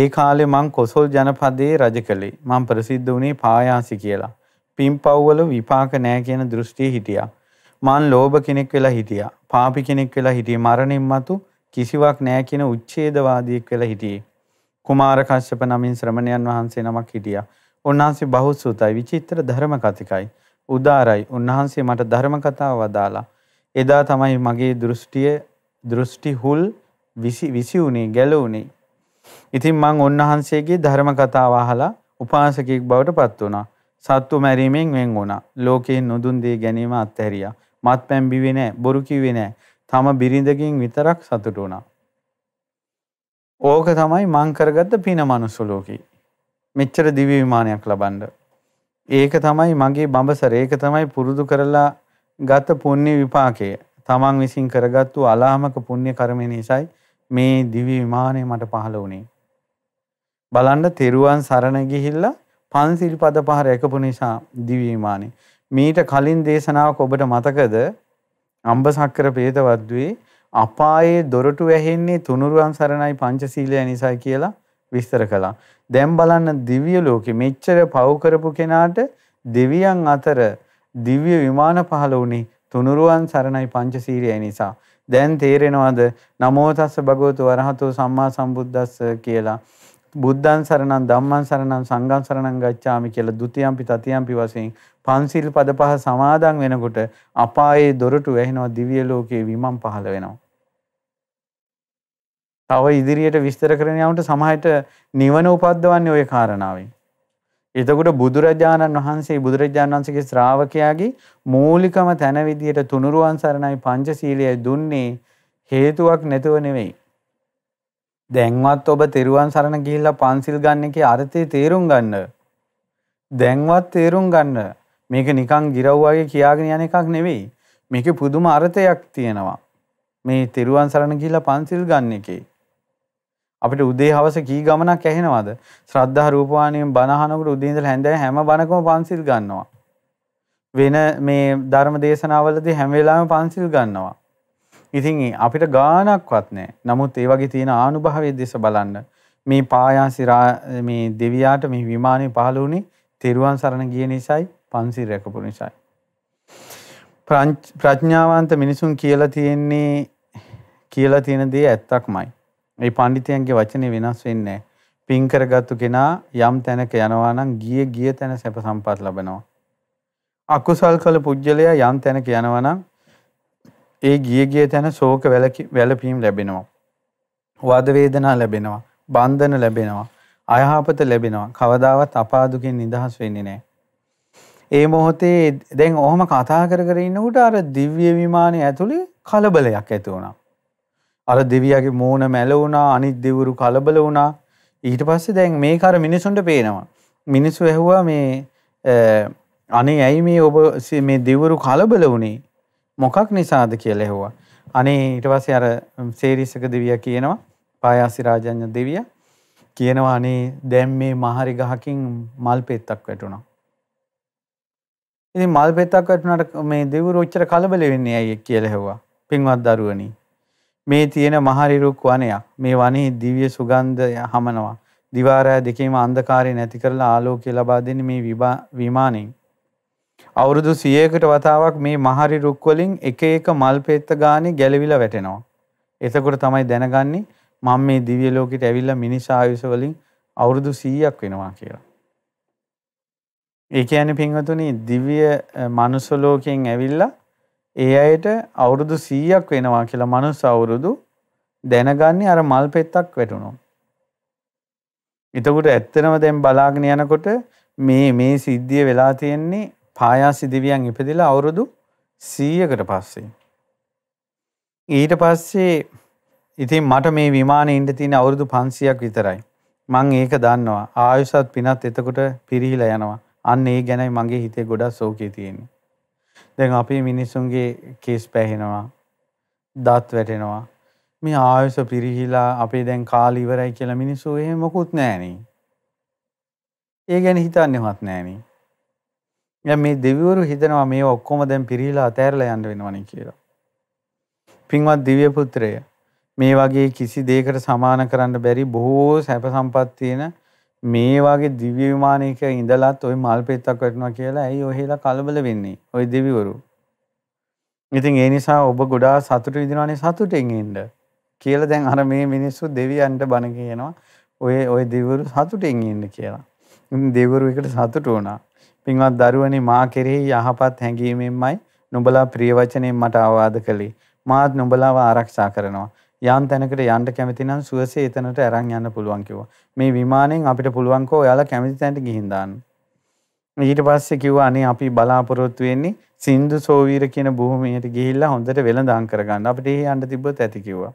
ඒ කාලේ මං කොසල් ජනපදයේ රජ කළේ මං ප්‍රසිද්ධ වුණේ පායාසි කියලා පින්පව්වල විපාක නෑ කියන දෘෂ්ටිය හිටියා මං ලෝභ කෙනෙක් වෙලා හිටියා පාපි කෙනෙක් වෙලා හිටියේ මරණින් මතු කිසිවක් නෑ කියන උච්ඡේදවාදියෙක් වෙලා හිටියේ කුමාර කශ්‍යප නමින් ශ්‍රමණයන් වහන්සේ නමක් හිටියා උන්වහන්සේ බහුසූතයි විචිත්‍ර ධර්ම කතිකයි උදාරයි. උන්වහන්සේ මට ධර්ම කතාව වදාලා. එදා තමයි මගේ දෘෂ්ටිය දෘෂ්ටි හුල් විසි වුණේ ගැලවුණේ. ඉතින් මං උන්වහන්සේගේ ධර්ම කතාව අහලා උපාසකෙක් බවට පත් වුණා. සත්තු මැරීමෙන් වෙන් වුණා. ලෝකයෙන් නොදුන් දේ ගැනීම අත්හැරියා. මත් පැම්බිවේ නෑ, බොරු කිව්වේ නෑ. තම බිරිඳකින් විතරක් සතුටු වුණා. ඕක තමයි මං කරගත්ත පින මනුස්ස ලෝකේ. මෙච්චර දිව්‍ය විමානයක් ලබන්න. ඒක තමයි මගේ බඹසර ඒක තමයි පුරුදු කරලා ගත පුණ්‍ය විපාකය. තමන් විසින් කරගත්තු අලාමක පුණ්‍ය කර්මය නිසායි මේ දිව්‍ය විමානය මට පහළ වුණේ. බලන්න තෙරුවන් සරණ ගිහිල්ලා පන්සිල් පද පහ රැකපු නිසා දිව්‍ය විමානේ. මීට කලින් දේශනාවක් ඔබට මතකද? අම්බසක්කර ප්‍රේතවද්දුවේ අපායේ දොරටු ඇහෙන්නේ තුනුරුවන් සරණයි පංචශීලය නිසායි කියලා විස්තර කළා. දැන් බලන්න දිව්‍ය ලෝකෙ මෙච්චර පව කරපු කෙනාට දෙවියන් අතර දිව්‍ය විමාන පහළ වුණේ තුනුරුවන් සරණයි පංචශීලයේ නිසා. දැන් තේරෙනවද නමෝ තස්ස භගවතු වරහතෝ සම්මා සම්බුද්දස්ස කියලා බුද්ධං සරණං ධම්මං සරණං සංඝං සරණං ගච්ඡාමි කියලා ဒ ුතියම්පි තතියම්පි වශයෙන් පංසීල් පද පහ සමාදන් වෙනකොට අපායේ දොරටු වැහෙනවා දිව්‍ය ලෝකයේ විමන් පහළ වෙනවා තව ඉදිරියට විස්තර කරන යාමට සමහරට නිවන උපද්දවන්නේ ওই කාරණාවෙන්. එතකොට බුදුරජාණන් වහන්සේ බුදුරජාණන් වහන්සේගේ ශ්‍රාවකයාගේ මූලිකම තැන විදියට තුනුරුවන් සරණයි පංචශීලයයි දුන්නේ හේතුවක් නැතුව නෙවෙයි. දැන්වත් ඔබ තෙරුවන් සරණ ගිහිල්ලා පන්සිල් ගන්න එකේ අර්ථය තේරුම් ගන්න. දැන්වත් තේරුම් ගන්න. මේක නිකන් ගිරව් වගේ කියාගෙන යන එකක් නෙවෙයි. මේකේ පුදුම අර්ථයක් තියෙනවා. මේ තෙරුවන් සරණ ගිහිල්ලා පන්සිල් ගන්න එකේ. අපිට උදේ හවස කී ගමනක් ඇහෙනවද? ශ්‍රද්ධා රූපවාහිනියෙන් බණ අහනකොට උදේ ඉඳලා හැන්දෑව හැම බණකම පන්සිල් ගන්නවා. වෙන මේ ධර්ම දේශනාවලදී හැම වෙලාවෙම පන්සිල් ගන්නවා. ඉතින් අපිට ගාණක්වත් නැහැ. නමුත් ඒ වගේ තියෙන ආනුභාවයේ දෙස බලන්න මේ පායාසිරා මේ දෙවියාට මේ විමානේ පහළ වුණේ තෙරුවන් සරණ ගිය නිසායි පන්සිල් රැකපු නිසායි. ප්‍රඥාවන්ත මිනිසුන් කියලා තියෙන්නේ කියලා තියෙන දේ ඇත්තක්මයි. මේ පඬිතියන්ගේ වචනේ වෙනස් වෙන්නේ පින් කරගත්තු කෙනා යම් තැනක යනවා නම් ගියේ ගිය තැන සැප සම්පත් ලබනවා. අකුසල් කළ පුජ්‍යලයා යම් තැනක යනවා නම් ඒ ගියේ ගිය තැන ශෝක වැළපීම් ලැබෙනවා. වද වේදනා ලැබෙනවා. බන්ධන ලැබෙනවා. අයහපත ලැබෙනවා. කවදාවත් අපාදුකෙන් නිදහස් වෙන්නේ නැහැ. ඒ මොහොතේ දැන් ඔහොම කතා කර කර ඉන්නකොට අර දිව්‍ය විමානය ඇතුලේ කලබලයක් ඇති වුණා. අර දෙවියගේ මෝන මැල වුණා අනිත් දෙවරු කලබල වුණා ඊට පස්සේ දැන් මේ කර මිනිසුන්ට පේනවා මිනිස්සු ඇහුවා මේ අනේ ඇයි මේ ඔබ මේ දෙවරු කලබල වුණේ මොකක් නිසාද කියලා ඇහුවා අනේ ඊට පස්සේ අර සේරිසක දෙවියා කියනවා පායාසි රාජඤ්‍ය දෙවියා කියනවා අනේ දැන් මේ මහරි ගහකින් මල් පෙත්තක් වැටුණා. ඉතින් මල් පෙත්තක් වැටුණාට මේ දෙවිවරු ඔච්චර කලබල වෙන්නේ ඇයි කියලා ඇහුවා. පින්වත් දරුවනි මේ තියෙන මහරිරුක් වනයක් මේ වනයේ දිව්‍ය සුගන්ධය හමනවා. දිවාරෑ දෙකේම අන්ධකාරය නැති කරලා ආලෝකය ලබා දෙන්නේ මේ විමානයෙන්. අවුරුදු 100කට වතාවක් මේ මහරි රුක් වලින් එක එක මල් පෙත්ත ගානේ ගැලවිලා වැටෙනවා. එතකොට තමයි දැනගන්නේ මම මේ දිව්‍ය ලෝකෙට ඇවිල්ලා මිනිස් ආයුෂ වලින් අවුරුදු 100ක් වෙනවා කියලා. ඒ කියන්නේ පින්වතුනි දිව්‍ය මනුස්ස ලෝකයෙන් ඇවිල්ලා ඒ අයට අවුරුදු 100ක් වෙනවා කියලා මනුස්ස අවුරුදු දැනගන්නේ අර මල් පෙත්තක් වැටුණොත්. එතකොට ඇත්තනම දැන් බලාගෙන යනකොට මේ මේ සිද්ධිය වෙලා තියෙන්නේ පායාසි දෙවියන් ඉපදිලා අවුරුදු 100කට පස්සේ. ඊට පස්සේ ඉතින් මට මේ විමානේ ඉන්න තියෙන අවුරුදු 500ක් විතරයි. මං ඒක දන්නවා. ආයුෂත් පිනත් එතකොට පිරිහිලා යනවා. අන්න ඒ ගැනයි මගේ හිතේ ගොඩක් ශෝකය තියෙන්නේ. දැන් අපේ මිනිස්සුන්ගේ කේස් පැහෙනවා. දත් වැටෙනවා. මේ ආයුෂ පිරිහිලා අපේ දැන් කාලය ඉවරයි කියලා මිනිස්සු එහෙම මොකුත් නැහනේ. ඒ ගැන හිතන්නේවත් නැහනේ. දැන් මේ දෙවිවරු හිතනවා මේ ඔක්කොම දැන් පිරිහිලා අතෑරලා යන්න වෙනවනේ කියලා. පින්වත් දිව්‍ය පුත්‍රය මේ වගේ කිසි දෙයකට සමාන කරන්න බැරි බොහෝ සැප සම්පත් තියෙන මේ වගේ දිව්‍ය විමානයක ඉඳලත් ওই මල් පෙත්තක් වටනවා කියලා ඇයි ඔහෙලා කලබල වෙන්නේ ওই දෙවිවරු. ඉතින් ඒ නිසා ඔබ ගොඩාක් සතුටු විඳිනවානේ සතුටෙන් ඉන්න කියලා දැන් අර මේ මිනිස්සු දෙවියන්ට බණ කියනවා ඔය ඔය දෙවිවරු සතුටෙන් ඉන්න කියලා. ඉතින් දෙවිවරු එකට සතුටු වුණා. පින්වත් දරුවනේ මා කෙරෙහි යහපත් හැඟීමෙන්මයි නුඹලා ප්‍රිය වචනෙන් මට අවවාද කළේ. මාත් නුඹලාව ආරක්ෂා කරනවා. යම් තැනකට යන්න කැමති නම් සුවසේ එතනට අරන් යන්න පුළුවන් කිව්වා. මේ විමානයෙන් අපිට පුළුවන්කෝ ඔයාලා කැමති තැනට ගිහින් දාන්න. ඊට පස්සේ කිව්වා අනේ අපි බලාපොරොත්තු වෙන්නේ සින්දු සෝවීර කියන භූමියට ගිහිල්ලා හොඳට වෙළඳාම් කරගන්න. අපිට එහෙ යන්න තිබ්බොත් ඇති කිව්වා.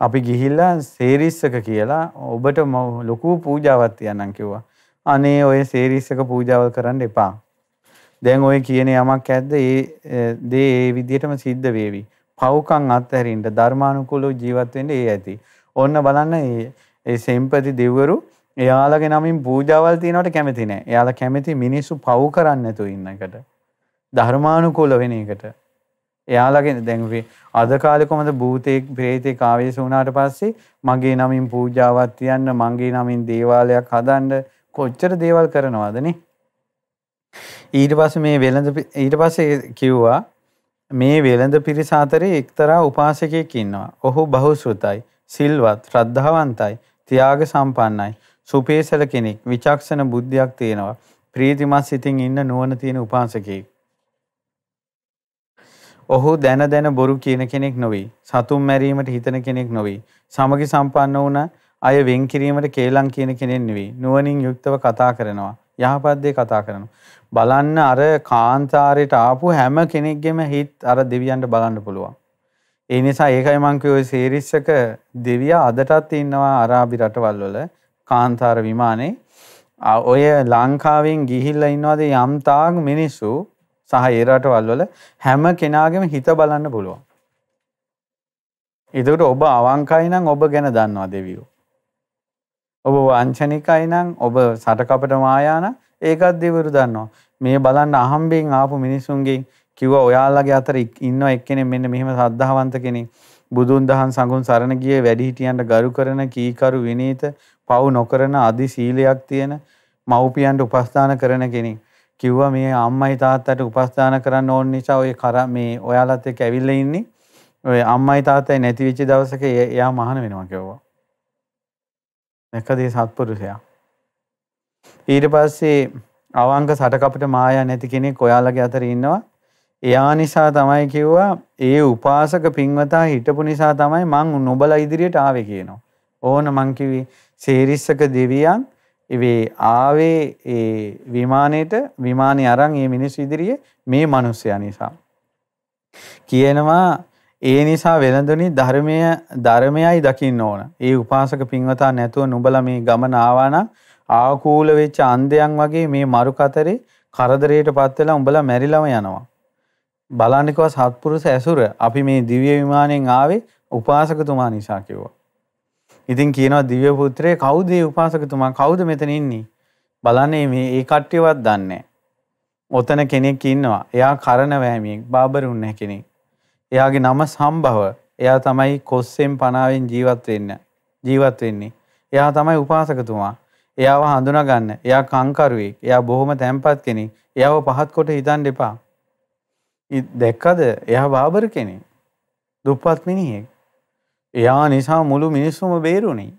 අපි ගිහිල්ලා සේරිස්සක කියලා ඔබට ලොකු පූජාවක් තියන්නම් කිව්වා. අනේ ඔය සේරිස්සක පූජාවල් කරන්න එපා. දැන් ඔය කියන යමක් ඇද්ද ඒ දේ ඒ විදිහටම සිද්ධ වේවි. පව්කම් අත්හැරින්න ධර්මානුකූලව ජීවත් වෙන්න ඒ ඇති. ඕන්න බලන්න ඒ සෙම්පති දෙවිවරු එයාලගේ නමින් පූජාවල් තියනවට කැමති නෑ. එයාලා කැමති මිනිස්සු පව් කරන්න නැතුව ඉන්න එකට. ධර්මානුකූල වෙන එකට. එයාලගෙන දැන්වේ අද කාලේ කොහමද භූතේක් ප්‍රේතෙක් ආවේශ වුණාට පස්සේ මගේ නමින් පූජාවක් තියන්න මගේ නමින් දේවාලයක් හදන්න කොච්චර දේවල් කරනවද නේ ඊට පස්සේ මේ වෙළඳ ඊට පස්සේ කිව්වා මේ වෙළඳ පිරිස අතරේ එක්තරා උපාසකයෙක් ඉන්නවා. ඔහු බහුශ්‍රතයි, සිල්වත්, ශ්‍රද්ධාවන්තයි, ත්‍යාග සම්පන්නයි, සුපේසල කෙනෙක්, විචක්ෂණ බුද්ධියක් තියෙනවා. ප්‍රීතිමත් සිතින් ඉන්න නුවණ තියෙන උපාසකයෙක්. ඔහු දැන දැන බොරු කියන කෙනෙක් නොවේ. සතුම් මැරීමට හිතන කෙනෙක් නොවේ. සමගි සම්පන්න වුණ අය වෙන් කිරීමට කේලම් කියන කෙනෙක් නෙවෙයි. නුවණින් යුක්තව කතා කරනවා. යහපත් දේ කතා කරනවා. බලන්න අර කාන්තාරයට ආපු හැම කෙනෙක්ගෙම හිත අර දෙවියන්ට බලන්න පුළුවන්. ඒ නිසා ඒකයි මං කිව්වේ සීරීස් එක දෙවියා අදටත් ඉන්නවා අරාබි රටවල් වල කාන්තාර විමානේ. ඔය ලංකාවෙන් ගිහිල්ලා ඉන්නවාද යම් තාක් මිනිස්සු සහ ඒ රටවල් වල හැම කෙනාගේම හිත බලන්න පුළුවන්. ඒකට ඔබ අවංකයි නම් ඔබ ගැන දන්නවා දෙවියෝ. ඔබ වංචනිකයි නම් ඔබ සටකපට මායාන ඒකත් දෙවරු දන්නවා. මේ බලන්න අහම්බෙන් ආපු මිනිසුන්ගෙන් කිව්වා ඔයාලගේ අතර ඉන්න එක්කෙනෙක් මෙන්න මෙහෙම සද්ධාවන්ත කෙනෙක්. බුදුන් දහම් සඟුන් සරණ ගියේ වැඩිහිටියන්ට ගරු කරන කීකරු විනීත පව් නොකරන අදි සීලයක් තියෙන මව්පියන්ට උපස්ථාන කරන කෙනෙක්. කිව්වා මේ අම්මයි තාත්තට උපස්ථාන කරන්න ඕන නිසා ඔය කර මේ ඔයාලත් එක්ක ඇවිල්ලා ඉන්නේ. ඔය අම්මයි තාත්තයි නැති වෙච්ච දවසක එයා මහාන වෙනවා කිව්වා. නැකදී සත්පුරුෂයා. ඊට පස්සේ අවංක සටකපට මායා නැති කෙනෙක් ඔයාලගේ අතර ඉන්නවා. එයා නිසා තමයි කිව්වා ඒ උපාසක පින්වතා හිටපු නිසා තමයි මං නොබල ඉදිරියට ආවේ කියනවා. ඕන මං කිව්වේ සේරිස්සක දෙවියන් ඉවේ ආවේ ඒ විමානයේට විමානේ අරන් මේ මිනිස් ඉදිරියේ මේ මිනිස්සයා නිසා කියනවා ඒ නිසා වෙළඳුනි ධර්මය ධර්මයයි දකින්න ඕන. ඒ උපාසක පින්වතා නැතුව නුඹලා මේ ගමන ආවා නම් ආකූල වෙච්ච අන්ධයන් වගේ මේ මරු කතරේ කරදරයටපත් වෙලා උඹලා මැරිලම යනවා. බලන්නකෝ සත්පුරුෂ ඇසුර අපි මේ දිව්‍ය විමානයෙන් ආවේ උපාසකතුමා නිසා කිව්වා. ඉතින් කියනවා දිව්‍ය පුත්‍රය කවුද මේ උපාසකතුමා කවුද මෙතන ඉන්නේ? බලන්නේ මේ ඒ කට්ටියවත් දන්නේ නැහැ. ඔතන කෙනෙක් ඉන්නවා. එයා කරන වෑමියෙක්, බාබරුන් නැහැ කෙනෙක්. එයාගේ නම සම්භව එයා තමයි කොස්සෙන් පනාවෙන් ජීවත් වෙන්න ජීවත් වෙන්නේ. එයා තමයි උපාසකතුමා. එයාව හඳුනාගන්න. එයා කංකරුවෙක්. එයා බොහොම තැම්පත් කෙනෙක්. එයාව පහත් කොට හිතන්න එපා. දැක්කද? එයා බාබර කෙනෙක්. දුප්පත් මිනිහෙක්. එයා නිසා මුළු මිනිස්සුම බේරුණේ.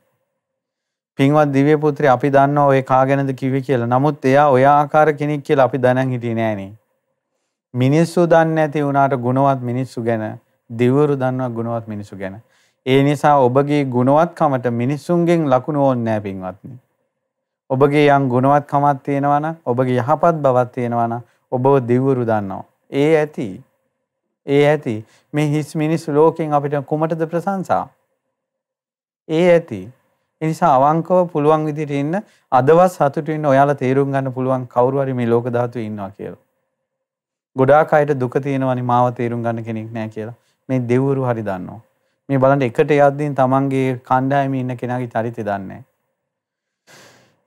පින්වත් දිව්‍ය පුත්‍රය අපි දන්නවා ඔය කාගෙනද කිව්වේ කියලා. නමුත් එයා ඔය ආකාර කෙනෙක් කියලා අපි දැනන් හිටියේ නෑනේ. මිනිස්සු දන්නේ නැති වුණාට ගුණවත් මිනිස්සු ගැන දිවුරු දන්නවා ගුණවත් මිනිස්සු ගැන. ඒ නිසා ඔබගේ ගුණවත්කමට මිනිස්සුන්ගෙන් ලකුණු ඕනේ නැහැ පින්වත්නි. ඔබගේ යම් ගුණවත්කමක් තියෙනවා නම් ඔබගේ යහපත් බවක් තියෙනවා නම් ඔබව දිවුරු දන්නවා. ඒ ඇති ඒ ඇති මේ හිස් මිනිස් ලෝකෙන් අපිට කුමටද ප්‍රශංසා ඒ ඇති එනිසා අවංකව පුළුවන් විදිහට ඉන්න අදවස් සතුටින් ඔයාලා තේරුම් ගන්න පුළුවන් කවුරු හරි මේ ලෝක ධාතුවේ ඉන්නවා කියලා ගොඩාක් අයට දුක තියෙනවනි මාව තේරුම් ගන්න කෙනෙක් නෑ කියලා. මේ දෙවරු හරි දන්නවා. මේ බලන්න එකට යද්දී තමන්ගේ කණ්ඩායමේ ඉන්න කෙනාගේ චරිතය දන්නේ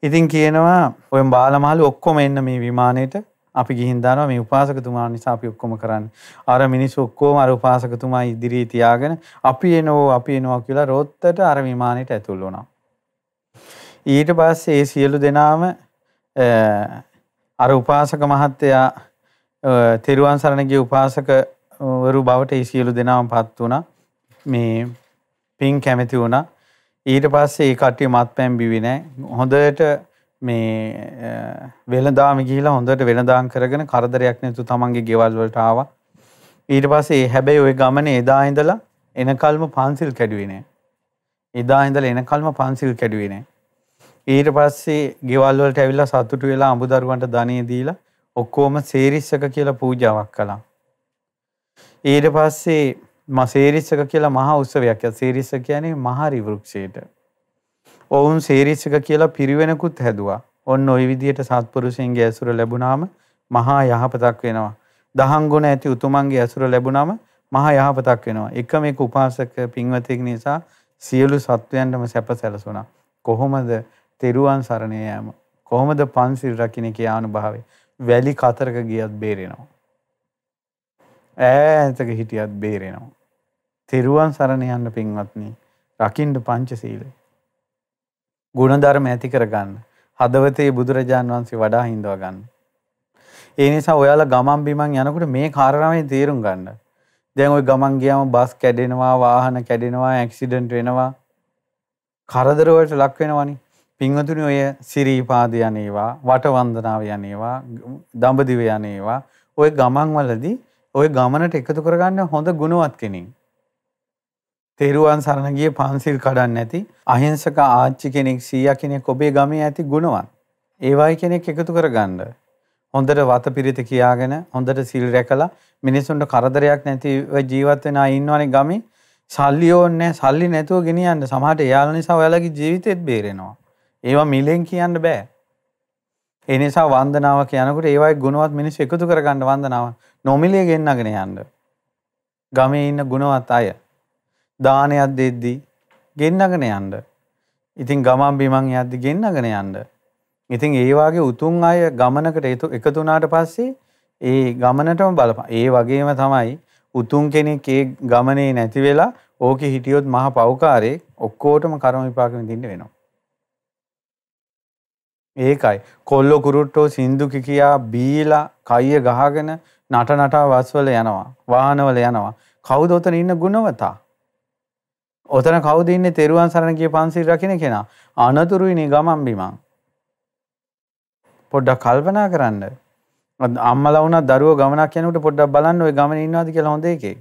ඉතින් කියනවා ඔය බාලමහලු ඔක්කොම එන්න මේ විමානයේට අපි ගිහින් දානවා මේ උපාසකතුමා නිසා අපි ඔක්කොම කරන්නේ. අර මිනිස්සු ඔක්කොම අර උපාසකතුමා ඉදිරියේ තියාගෙන අපි එනෝ අපි එනවා කියලා රොත්තට අර විමානයට ඇතුල් වුණා. ඊට පස්සේ ඒ සියලු දෙනාම අර උපාසක මහත්තයා තෙරුවන් සරණගේ උපාසකවරු බවට ඉසියලු දෙනාම පත් වුණා මේ පින් කැමැති වුණා ඊට පස්සේ ඒ කට්ටිය මත් පැම්බිවි නෑ හොඳට මේ වෙළදාම ගිහිලා හොඳට වෙළදාම් කරගෙන කරදරයක් නැතුව තමන්ගේ ගෙවල් වලට ආවා ඊට පස්සේ හැබැයි ওই ගමනේ එදා ඉඳලා එනකල්ම පන්සිල් කැඩුවේ නෑ එදා ඉඳලා එනකල්ම පන්සිල් කැඩුවේ නෑ ඊට පස්සේ ගෙවල් වලට ඇවිල්ලා සතුටු වෙලා අඹදරුවන්ට ධනෙ දීලා ඔක්කොම සීරිස් එක කියලා පූජාවක් කළා. ඊට පස්සේ මා සීරිස් එක කියලා මහා උත්සවයක්. සීරිස් කියන්නේ මහරි වෘක්ෂයට. ඔවුන් සීරිස් එක කියලා පිරිවෙනකුත් හැදුවා. ඔන්න ওই විදිහට සත්පුරුෂයන්ගේ ඇසුර ලැබුණාම මහා යහපතක් වෙනවා. දහං ගුණ ඇති උතුමන්ගේ ඇසුර ලැබුණාම මහා යහපතක් වෙනවා. එක මේක උපාසක පින්වතෙක් නිසා සියලු සත්වයන්ටම සැප සැලසුණා. කොහොමද තෙරුවන් සරණේ යෑම? කොහොමද පන්සිල් රකින්න කියානු භාවය? වැලි කතරක ගියත් බේරෙනවා. ඈ ඇතක හිටියත් බේරෙනවා. තෙරුවන් සරණ යන්න පින්වත්නි රකිින්ඩ පංචසීලේ. ගුණධර්ම ඇති කරගන්න. හදවතේ බුදුරජාන් වහන්සේ වඩා හින්දව ගන්න. ඒ නිසා ඔයාලා ගමන් බිමන් යනකොට මේ කාරණාවේ තේරුම් ගන්න. දැන් ওই ගමන් ගියාම බස් කැඩෙනවා, වාහන කැඩෙනවා, ඇක්සිඩන්ට් වෙනවා. කරදර වලට ලක් වෙනවනේ. පින්වතුනි ඔය සිරීපාද යන්නේවා වට වන්දනාව යන්නේවා දඹදිව යන්නේවා ඔය ගමන් වලදී ඔය ගමනට එකතු කරගන්න හොඳ ගුණවත් කෙනෙක්. තෙරුවන් සරණ ගිය පන්සිල් කඩන්න නැති අහිංසක ආච්චි කෙනෙක් 100 කෙනෙක් ඔබේ ගමේ ඇති ගුණවත්. ඒ වගේ කෙනෙක් එකතු කරගන්න. හොඳට වත පිරිත කියාගෙන හොඳට සිල් රැකලා මිනිසුන්ට කරදරයක් නැතිව ජීවත් වෙන අය ඉන්නවනේ ගමේ. සල්ලි ඕනේ සල්ලි නැතුව ගෙනියන්න. සමහරට එයාලා නිසා ඔයාලගේ ජීවිතෙත් බේරෙනවා. ඒවා මිලෙන් කියන්න බෑ. ඒ නිසා වන්දනාව කියනකොට ඒවයි ගුණවත් මිනිස්සු එකතු කරගන්න වන්දනාව නොමිලිය ගෙන්නගෙන යන්න. ගමේ ඉන්න ගුණවත් අය දානයක් දෙද්දී ගෙන්නගෙන යන්න. ඉතින් ගමන් බිමන් යද්දි ගෙන්නගෙන යන්න. ඉතින් ඒ වගේ උතුම් අය ගමනකට එකතු වුණාට පස්සේ ඒ ගමනටම බලපන්. ඒ වගේම තමයි උතුම් කෙනෙක් ඒ ගමනේ නැති වෙලා ඕකේ හිටියොත් මහ පෞකාරේ ඔක්කොටම කර්ම විපාක විඳින්න වෙනවා. ඒකයි කොල්ලො කුරුට්ටෝ සින්දු කියා බීලා කයිය ගහගෙන නට නටා වස්වල යනවා වාහනවල යනවා කවුද ඔතන ඉන්න ගුණවතා ඔතන කවුද ඉන්නේ තෙරුවන් සරණ ගිය පන්සිල් රකින්න කෙනා අනතුරුයිනේ ගමන් බිමන් පොඩ්ඩක් කල්පනා කරන්න අම්මලා වුණා දරුවෝ ගමනක් යනකොට පොඩ්ඩක් බලන්න ওই ගමනේ ඉන්නවද කියලා හොඳ එකේ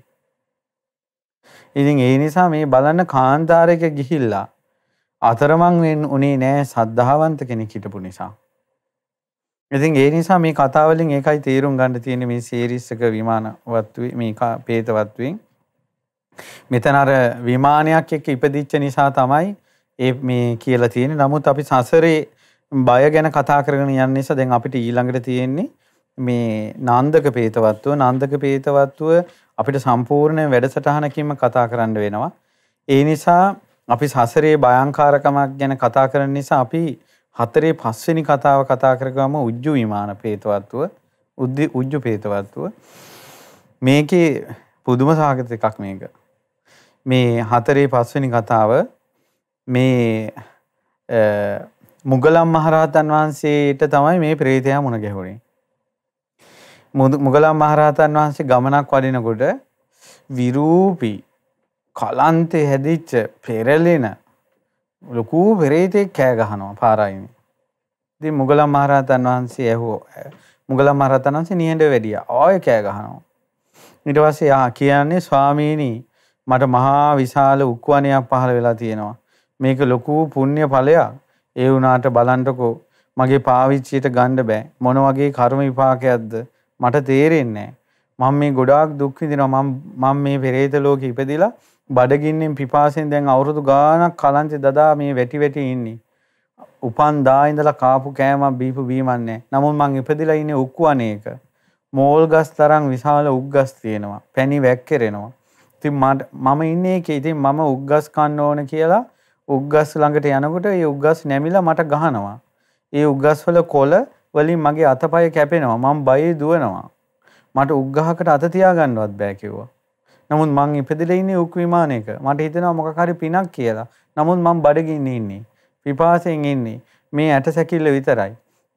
ඉතින් ඒ නිසා මේ බලන්න කාන්තාරයක ගිහිල්ලා අතරමං උනේ නෑ සද්ධාවන්ත කෙනෙක් හිටපු නිසා. ඉතින් ඒ නිසා මේ කතාවලින් ඒකයි තේරුම් ගන්න තියෙන මේ සීරීස් එක විමානවත්වේ මේ පේතවත්වෙන් මෙතන අර විමානයක් එක්ක ඉපදිච්ච නිසා තමයි ඒ මේ කියලා තියෙන්නේ. නමුත් අපි සසරේ බය ගැන කතා කරගෙන යන නිසා දැන් අපිට ඊළඟට තියෙන්නේ මේ නාන්දක පේතවත්ව නාන්දක පේතවත්ව අපිට සම්පූර්ණ වැඩසටහනකින්ම කතා කරන්න වෙනවා. ඒ නිසා අපි සසරේ භයංකාරකමක් ගැන කතා කරන නිසා අපි හතරේ පස්වෙනි කතාව කතා කරගම උජ්ජු විමාන පේතවත්ව උද්දි උජ්ජු පේතවත්ව මේකේ පුදුම සාගත එකක් මේක මේ හතරේ පස්වෙනි කතාව මේ මුගලම් මහරහතන් වහන්සේට තමයි මේ ප්‍රේතයා මුණ ගැහුණේ. මුගලම් මහරහතන් වහන්සේ ගමනක් වඩිනකොට විරූපී කලන්තේ හැදිච්ච පෙරලෙන ලොකූ පෙරේතෙක් කෑ ගහනවා පාරයිනේ. ඉතින් මුගලන් මහරහතන් වහන්සේ ඇහුවෝ මුගලන් මහරහතන් වහන්සේ නිහඬ වැඩියා. ආයෙ කෑ ගහනවා. ඊට පස්සේ ආ කියන්නේ ස්වාමීනි මට මහා විශාල උක්වණයක් පහළ වෙලා තියෙනවා. මේක ලොකු පුණ්‍ය ඵලයක්. ඒ වුණාට බලන්නකෝ මගේ පාවිච්චියට ගන්න බෑ. මොන වගේ කර්ම විපාකයක්ද මට තේරෙන්නේ නැහැ. මම මේ ගොඩාක් දුක් විඳිනවා. මම මම මේ පෙරේත ලෝකෙ ඉපදිලා බඩගින්නෙන් පිපාසයෙන් දැන් අවුරුදු ගානක් කලන්තේ දදා මේ වැටි වැටි ඉන්නේ. උපන් දා ඉඳලා කාපු කෑමක් බීපු බීමක් නැහැ. නමුත් මං ඉපදිලා ඉන්නේ උක්කුවණේක. මෝල් ගස් තරම් විශාල උක්ගස් තියෙනවා. පැණි වැක්කිරෙනවා. ඉතින් මම ඉන්නේ ඒකේ. ඉතින් මම උක්ගස් කන්න ඕන කියලා උක්ගස් ළඟට යනකොට ඒ උක්ගස් නැමිලා මට ගහනවා. ඒ උක්ගස් වල කොළ වලින් මගේ අතපය කැපෙනවා. මම බයේ දුවනවා. මට උක්ගහකට අත තියාගන්නවත් බෑ කිව්වා. නමුත් මං ඉපදිලා ඉන්නේ උක් විමානයක. මට හිතෙනවා මොකක් හරි පිනක් කියලා. නමුත් මං බඩගින්න ඉන්නේ. පිපාසයෙන් ඉන්නේ. මේ ඇට සැකිල්ල විතරයි.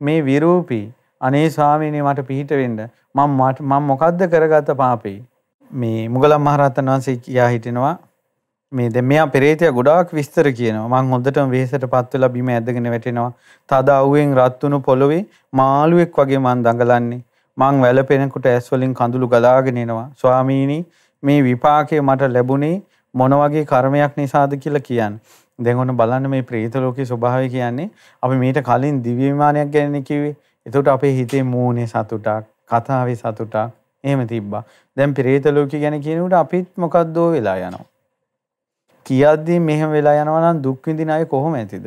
මේ විරූපී අනේ ස්වාමීනි මට පිහිට වෙන්න. මම මම මොකද්ද කරගත්ත පාපේ? මේ මුගලන් මහරහතන් වහන්සේ කියා හිටිනවා මේ දැන් මෙයා පෙරේතය ගොඩාක් විස්තර කියනවා මං හොඳටම වෙහෙසටපත් වෙලා බිම ඇදගෙන වැටෙනවා තද අවුෙන් රත් වුණු පොළවේ මාළුවෙක් වගේ මං දඟලන්නේ මං වැළපෙනකොට ඇස් වලින් කඳුළු ගලාගෙන එනවා ස්වාමීනි මේ විපාකය මට ලැබුණේ මොන වගේ කර්මයක් නිසාද කියලා කියන්නේ. දැන් ඔන්න බලන්න මේ ප්‍රේත ලෝකේ ස්වභාවය කියන්නේ අපි මීට කලින් දිව්‍ය විමානයක් ගැන කිව්වේ. එතකොට අපේ හිතේ මූණේ සතුටක්, කතාවේ සතුටක් එහෙම තිබ්බා. දැන් ප්‍රේත ලෝකේ ගැන කියනකොට අපිත් මොකද්දෝ වෙලා යනවා. කියද්දී මෙහෙම වෙලා යනවා නම් දුක් විඳින අය කොහොම ඇතිද?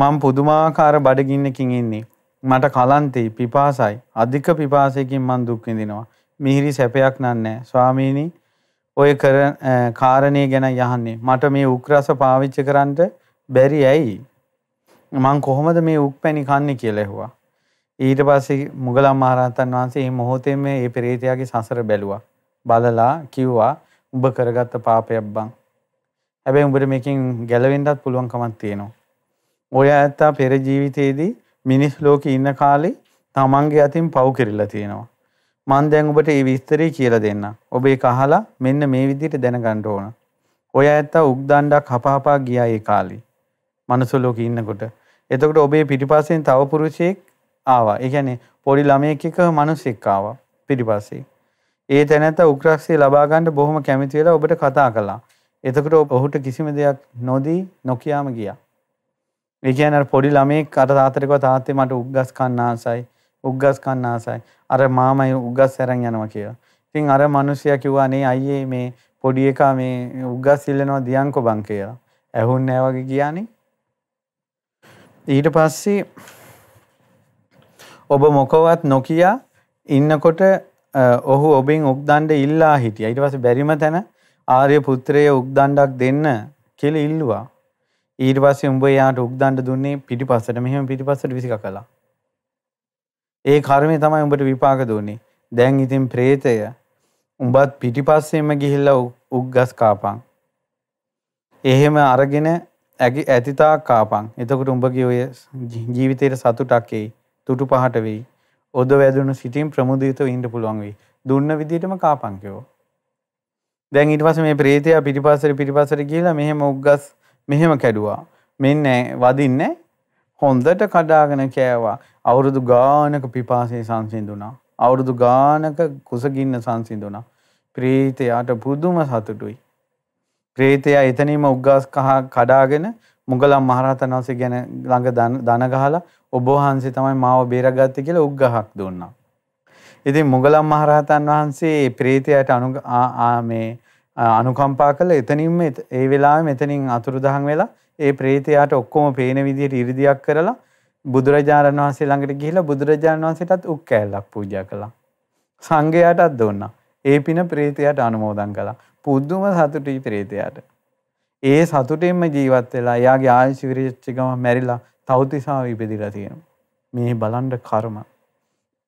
මම පුදුමාකාර බඩගින්නකින් ඉන්නේ. මට කලන්තේ පිපාසයි. අධික පිපාසයකින් මම දුක් විඳිනවා. මිහිරි සැපයක් නන්නේ. ස්වාමීනි ඔය කර කාරණය ගැන යහන්නේ. මට මේ උක්‍රස පාවිච්චි කරන්නට බැරි ඇයි. මං කොහොමද මේ උක්පැණි කන්නේ කියලා ඇහුවා. ඊට පස්සේ මුගලන් මහරහතන් වහන්සේ මේ මොහොතේ මේ ඒ පෙරේතයාගේ සසර බැලුවා. බලලා කිව්වා උඹ කරගත්ත පාපයක් බං. හැබැයි උඹට මේකෙන් ගැලවෙන්නත් පුළුවන් කමක් තියෙනවා. ඔය ඇත්තා පෙර ජීවිතයේදී මිනිස් ලෝකේ ඉන්න කාලේ තමන්ගේ අතින් පව් කෙරිලා තියෙනවා. මම දැන් ඔබට ඒ විස්තරය කියලා දෙන්නම්. ඔබ ඒක අහලා මෙන්න මේ විදිහට දැනගන්න ඕන. ඔය ඇත්ත උක්දණ්ඩක් හපහපා ගියා ඒ කාලේ. මනුස්ස ලෝකේ ඉන්නකොට. එතකොට ඔබේ පිටිපස්සෙන් තව පුරුෂයෙක් ආවා. ඒ කියන්නේ පොඩි ළමයෙක් එක මිනිසෙක් ආවා පිටිපස්සේ. ඒ තැනැත්ත උක්‍රක්ෂය ලබා ගන්න බොහොම කැමති වෙලා ඔබට කතා කළා. එතකොට ඔහුට කිසිම දෙයක් නොදී නොකියාම ගියා. ඒ කියන්නේ පොඩි ළමයෙක් අර තාත්තට කිව්වා තාත්තේ මට උග්ගස් කන්න ආසයි. උග්ගස් කන්න ආසයි. අර මාමයි උග්ගස් අරන් යනවා කියලා. ඉතින් අර මිනිසයා කිව්වා නේ අයියේ මේ පොඩි එකා මේ උග්ගස් ඉල්ලනවා දියන්කො බං කියලා. ඇහුන්නේ නැහැ වගේ ගියානේ. ඊට පස්සේ ඔබ මොකවත් නොකිය ඉන්නකොට ඔහු ඔබෙන් උක්දණ්ඩ ඉල්ලා හිටියා. ඊට පස්සේ බැරිම තැන ආර්ය පුත්‍රයේ උක්දණ්ඩක් දෙන්න කියලා ඉල්ලුවා. ඊට පස්සේ උඹ එයාට උක්දණ්ඩ දුන්නේ පිටිපස්සට. මෙහෙම පිටිපස්සට විසික කළා. ඒ කර්මය තමයි උඹට විපාක දුන්නේ. දැන් ඉතින් പ്രേතය උඹත් පිටිපස්සෙම ගිහිල්ලා උග්ගස් කාපන්. එහෙම අරගෙන ඇගි ඇතිතාක් කාපන්. එතකොට උඹගේ ඔය ජීවිතේට සතුටක් එයි. තුටු පහට වෙයි. ඔද වැදුණු සිතින් ප්‍රමුදිතව ඉන්න පුළුවන් වෙයි. දුන්න විදිහටම කාපන් කියෝ. දැන් ඊට පස්සේ මේ പ്രേතයා පිටිපස්සට පිටිපස්සට ගිහිල්ලා මෙහෙම උග්ගස් මෙහෙම කැඩුවා. මෙන්න වදින්නේ හොන්දට කඩාගෙන කෑවා. අවුරුදු ගානක පිපාසය සංසිඳුණා. අවුරුදු ගානක කුසගින්න සංසිඳුණා. ප්‍රීතයාට පුදුම සතුටුයි. ප්‍රේතයා එතනීම උග්ගස් කහ කඩාගෙන මුගලන් මහරහතන් වහන්සේ ගැන ළඟ දන ගහලා ඔබ වහන්සේ තමයි මාව බේරගත්තේ කියලා උග්ගහක් දුන්නා. ඉතින් මුගලන් මහරහතන් වහන්සේ ප්‍රේතයාට අනු මේ අනුකම්පා කළා එතනින්ම ඒ වෙලාවේ මෙතනින් අතුරුදහන් වෙලා ඒ ප්‍රේතයාට ඔක්කොම පේන විදිහට ඉරිදියක් කරලා බුදුරජාණන් වහන්සේ ළඟට ගිහිලා බුදුරජාණන් වහන්සේටත් උක් කෑල්ලක් පූජා කළා. සංඝයාටත් දුන්නා. ඒ පින ප්‍රේතයාට අනුමෝදන් කළා. පුදුම සතුටුයි ප්‍රේතයාට. ඒ සතුටින්ම ජීවත් වෙලා එයාගේ ආයුෂ විරච්ච ගම මැරිලා තවතිසාව ඉපදිලා තියෙනවා. මේ බලන්න කර්ම.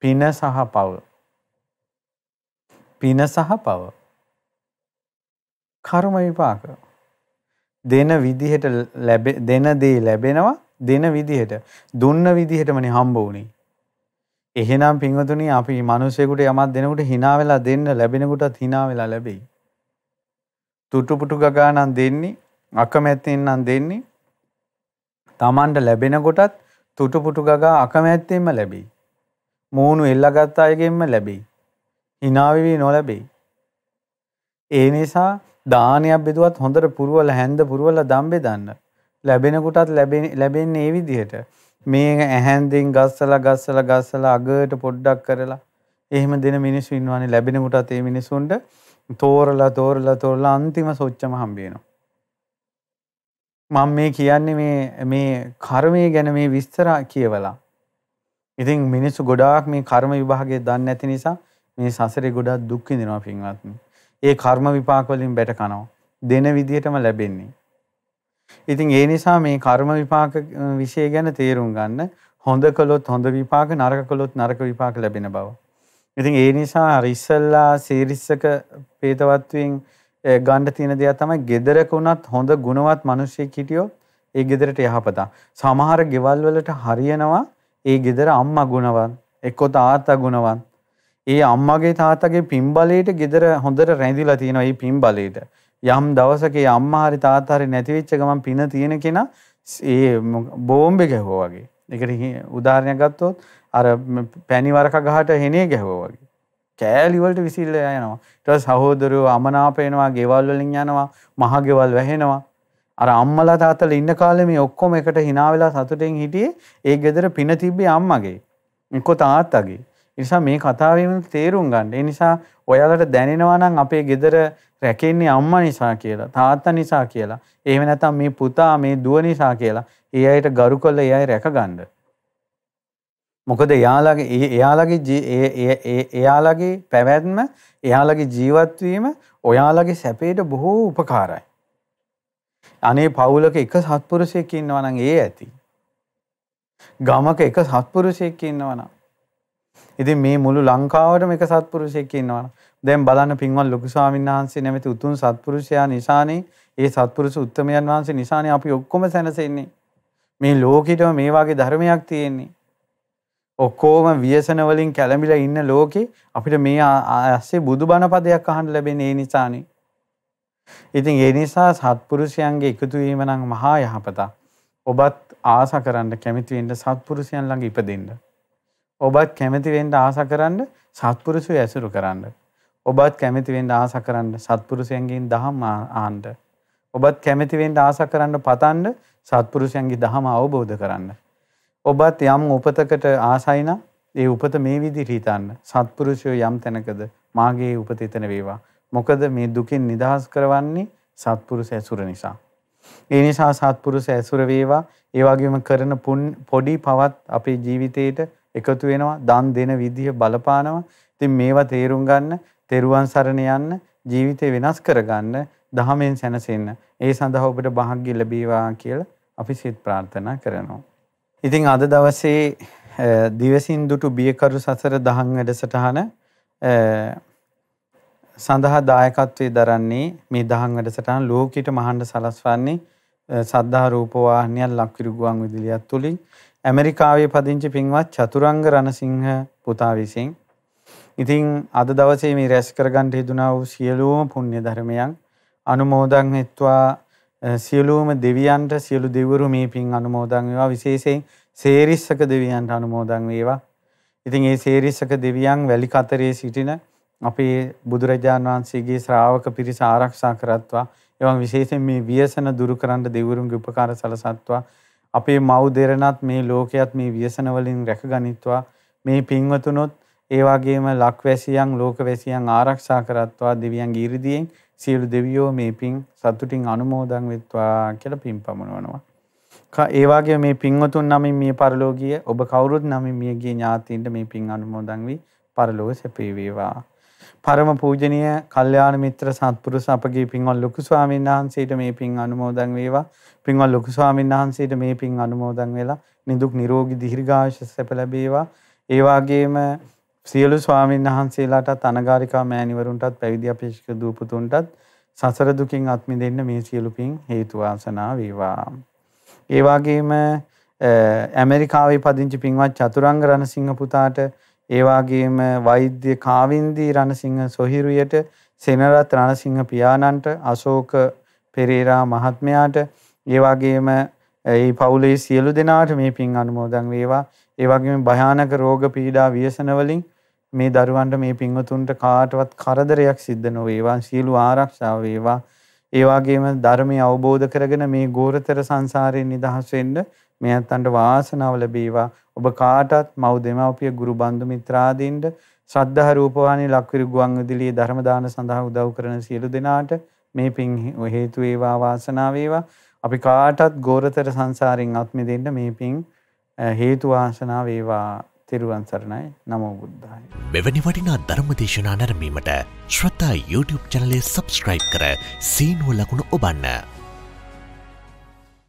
පින සහ පව. පින සහ පව. කර්ම විපාක. දෙන විදිහට දෙන දේ ලැබෙනවා දෙන විදිහට දුන්න විදිහටමනි හම්බ වුණේ. එහෙනම් පින්වතුනි අපි මිනිසෙකුට යමක් දෙනකොට hina වෙලා දෙන්න ලැබෙනකොටත් hina වෙලා ලැබෙයි. තුටුපුටු ගගා නම් දෙන්නේ අකමැත්තෙන් නම් දෙන්නේ Tamanට ලැබෙනකොටත් තුටුපුටු ගගා අකමැත්තෙන්ම ලැබෙයි. මූණු එල්ලගත් අයගෙන්ම ලැබෙයි. hina වෙවි නොලැබෙයි. ඒ නිසා දානයක් බෙදුවත් හොඳට පුරවල හැන්ද පුරවල දම් බෙදන්න. ලැබෙන කොටත් ලැබෙන්නේ ඒ විදිහට. මේ ඇහැන්දින් ගස්සලා ගස්සලා ගස්සලා අගට පොඩ්ඩක් කරලා එහෙම දෙන මිනිස්සු ඉන්නවනේ ලැබෙන කොටත් ඒ මිනිස්සුන්ට තෝරලා තෝරලා තෝරලා අන්තිම සොච්චම හම්බ වෙනවා. මම මේ කියන්නේ මේ මේ කර්මය ගැන මේ විස්තර කියවලා. ඉතින් මිනිස්සු ගොඩාක් මේ කර්ම විභාගය දන්නේ නැති නිසා මේ සසරේ ගොඩාක් දුක් විඳිනවා පින්වත්නි. ඒ කර්ම විපාක වලින් බැට කනවා. දෙන විදියටම ලැබෙන්නේ. ඉතින් ඒ නිසා මේ කර්ම විපාක વિશે ගැන තේරුම් ගන්න හොඳ කළොත් හොඳ විපාක නරක කළොත් නරක විපාක ලැබෙන බව. ඉතින් ඒ නිසා අර ඉස්සල්ලා සීරිස්සක ප්‍රේතවත්වයෙන් ගන්න තියෙන දෙයක් තමයි gedaraක උනත් හොඳ ගුණවත් මිනිස්සෙක් හිටියොත් ඒ ගෙදරට යහපතා. සමහර ගෙවල් වලට හරියනවා ඒ ගෙදර අම්මා ගුණවත්, එක්කෝ තාත්තා ගුණවත්, ඒ අම්මගේ තාත්තගේ පින්බලයට ගෙදර හොඳට රැඳිලා තියෙනවා මේ පින්බලයට. යම් දවසක ඒ අම්මා හරි තාත්තා හරි නැති වෙච්ච ගමන් පින තියෙන කෙනා ඒ බෝම්බේ ගැහුවා වගේ. ඒකට උදාහරණයක් ගත්තොත් අර පැණි වරක ගහට හෙනේ ගැහුවා වගේ. කෑලි වලට විසිරලා යනවා. ඊට පස්සේ සහෝදරයෝ අමනාප වෙනවා, ගෙවල් වලින් යනවා, මහ ගෙවල් වැහෙනවා. අර අම්මලා තාත්තලා ඉන්න කාලේ මේ ඔක්කොම එකට hina වෙලා සතුටෙන් හිටියේ ඒ ගෙදර පින තිබ්බේ අම්මගේ. එක්කෝ තාත්තගේ. නිසා මේ කතාවම තේරුම් ගන්න. ඒ නිසා ඔයාලට දැනෙනවා නම් අපේ ගෙදර රැකෙන්නේ අම්මා නිසා කියලා, තාත්තා නිසා කියලා. එහෙම නැත්නම් මේ පුතා මේ දුව නිසා කියලා. ඒ අයට ගරු කළ ඒ අය රැකගන්න. මොකද එයාලගේ එයාලගේ එයාලගේ පැවැත්ම, එයාලගේ ජීවත් ඔයාලගේ සැපයට බොහෝ උපකාරයි. අනේ පවුලක එක සත්පුරුෂයෙක් ඉන්නවා නම් ඒ ඇති. ගමක එක සත්පුරුෂයෙක් ඉන්නවා නම් ඉතින් මේ මුළු ලංකාවටම එක සත්පුරුෂයෙක් ඉන්නවනේ. දැන් බලන්න පින්වත් ලොකු ස්වාමීන් වහන්සේ නැමැති උතුම් සත්පුරුෂයා නිසානේ ඒ සත්පුරුෂ උත්තමයන් වහන්සේ නිසානේ අපි ඔක්කොම සැනසෙන්නේ. මේ ලෝකෙටම මේ වගේ ධර්මයක් තියෙන්නේ. ඔක්කොම ව්‍යසන වලින් කැළඹිලා ඉන්න ලෝකේ අපිට මේ ඇස්සේ බුදුබණ පදයක් අහන්න ලැබෙන්නේ ඒ නිසානේ. ඉතින් ඒ නිසා සත්පුරුෂයන්ගේ එකතු වීම නම් මහා යහපතක්. ඔබත් ආස කරන්න කැමති වෙන්න සත්පුරුෂයන් ළඟ ඉපදෙන්න. ඔබත් කැමතිවෙන්ට ආස කරන්න සත්පුරුසු ඇසුරු කරන්න. ඔබත් කැමතිවෙන්ට ආස කරන්න සත්පුරුසයන්ගේෙන් දහම් ආන්ට. ඔබත් කැමතිවෙන්ට ආස කරන්න පතන්ඩ සත්පුරුෂයන්ගේ දහම අවබෝධ කරන්න. ඔබත් යම් උපතකට ආසයින ඒ උපත මේ විදි රීතන්න සත්පුරුෂයෝ යම් තැනකද මාගේ උපත එතන වේවා. මොකද මේ දුකින් නිදහස් කරවන්නේ සත්පුරුස ඇසුර නිසා. ඒ නිසා සත්පුරුස ඇසුර වේවා ඒ වගේම කරන පොඩි පවත් අපේ ජීවිතේට එකතු වෙනවා දන් දෙන විදිය බලපානවා. ඉතින් මේවා තේරුම් ගන්න, තෙරුවන් සරණ යන්න, ජීවිතේ වෙනස් කරගන්න, දහමෙන් සැනසෙන්න. ඒ සඳහා ඔබට භාග්‍ය ලැබේවා කියලා අපි සිත ප්‍රාර්ථනා කරනවා. ඉතින් අද දවසේ දිවසින් දුටු බියකරු සසර දහම් වැඩසටහන සඳහා දායකත්වයේ දරන්නේ මේ දහම් වැඩසටහන ලෝකෙට මහන්න සලස්වන්නේ සද්ධා රූපවාහිනිය ලක්විරු ගුවන් විදුලියත් තුලින් ඇමරිකාවේ පදිංචි පින්වත් චතුරංග රණසිංහ පුතා විසින් ඉතින් අද දවසේ මේ රැස් කරගන්න හිතුණා වූ සියලුම පුණ්‍ය ධර්මයන් අනුමෝදන් හෙත්වා සියලුම දෙවියන්ට සියලු දෙවරු මේ පින් අනුමෝදන් වේවා විශේෂයෙන් සේරිස්සක දෙවියන්ට අනුමෝදන් වේවා. ඉතින් ඒ සේරිස්සක දෙවියන් වැලි කතරේ සිටින අපේ බුදුරජාන් වහන්සේගේ ශ්‍රාවක පිරිස ආරක්ෂා කරත්වා එවන් විශේෂයෙන් මේ ව්‍යසන දුරු කරන්න දෙවරුන්ගේ උපකාර සලසත්වා අපේ මව් දෙරණත් මේ ලෝකයත් මේ ව්‍යසන වලින් රැකගනිත්වා මේ පින්වතුනොත් ඒ වගේම ලක්වැසියන් ලෝකවැසියන් ආරක්ෂා කරත්වා දෙවියන් ගිරිදියෙන් සියලු දෙවියෝ මේ පින් සතුටින් අනුමෝදන් වෙත්වා කියලා පින් පමුණවනවා. ඒ වගේ මේ පින්වතුන් නමින් මිය පරලෝකීය ඔබ කවුරුත් නමින් මියගිය ඥාතීන්ට මේ පින් අනුමෝදන් වී පරලෝක සැපේ වේවා. පරම පූජනීය කල්යාණ මිත්‍ර සත්පුරුෂ අපගේ පින්වත් ලොකු ස්වාමීන් වහන්සේට මේ පින් අනුමෝදන් වේවා. පින්වත් ලොකු ස්වාමීන් වහන්සේට මේ පින් අනුමෝදන් වෙලා නිදුක් නිරෝගී දීර්ඝායුෂ සැප ලැබේවා. ඒ වගේම සියලු ස්වාමීන් වහන්සේලාටත් අනගාരികා මෑණිවරුන්ටත් පැවිදි අපේක්ෂක දූපතුන්ටත් සසර දුකින් අත් මිදෙන්න මේ සියලු පින් හේතු වාසනා වේවා. ඒ වගේම ඇමරිකාවේ පදිංචි පින්වත් චතුරංග රණසිංහ පුතාට ඒ වගේම වෛද්‍ය කාවින්දී රණසිංහ සොහිරුයට සෙනරත් රණසිංහ පියාණන්ට අශෝක පෙරේරා මහත්මයාට ඒ වගේම ඒ පවුලේ සියලු දෙනාට මේ පින් අනුමෝදන් වේවා. ඒ වගේම භයානක රෝග පීඩා ව්‍යසන වලින් මේ දරුවන්ට මේ පින්වතුන්ට කාටවත් කරදරයක් සිද්ධ නොවේවා. සියලු ආරක්ෂාව වේවා. ඒ වගේම ධර්මය අවබෝධ කරගෙන මේ ගෝරතර සංසාරයෙන් නිදහස් වෙන්න මේ ඇත්තන්ට වාසනාව ලැබේවා. ඔබ කාටත් මව් දෙමව්පිය ගුරු බන්දු මිත්‍රාදීන්ට ශ්‍රද්ධා රූපවාහිනී ලක්විරු ගුවන් විදුලියේ ධර්ම දාන සඳහා උදව් කරන සියලු දෙනාට මේ පින් හේතු වේවා වාසනාව වේවා. අපි කාටත් ගෝරතර සංසාරයෙන් අත් මිදෙන්න මේ පින් හේතු වාසනා වේවා. තෙරුවන් සරණයි නමෝ බුද්ධාය. මෙවැනි වටිනා ධර්ම දේශනා නැරඹීමට ශ්‍රතා YouTube channel එක subscribe කර සීනුව ලකුණ ඔබන්න.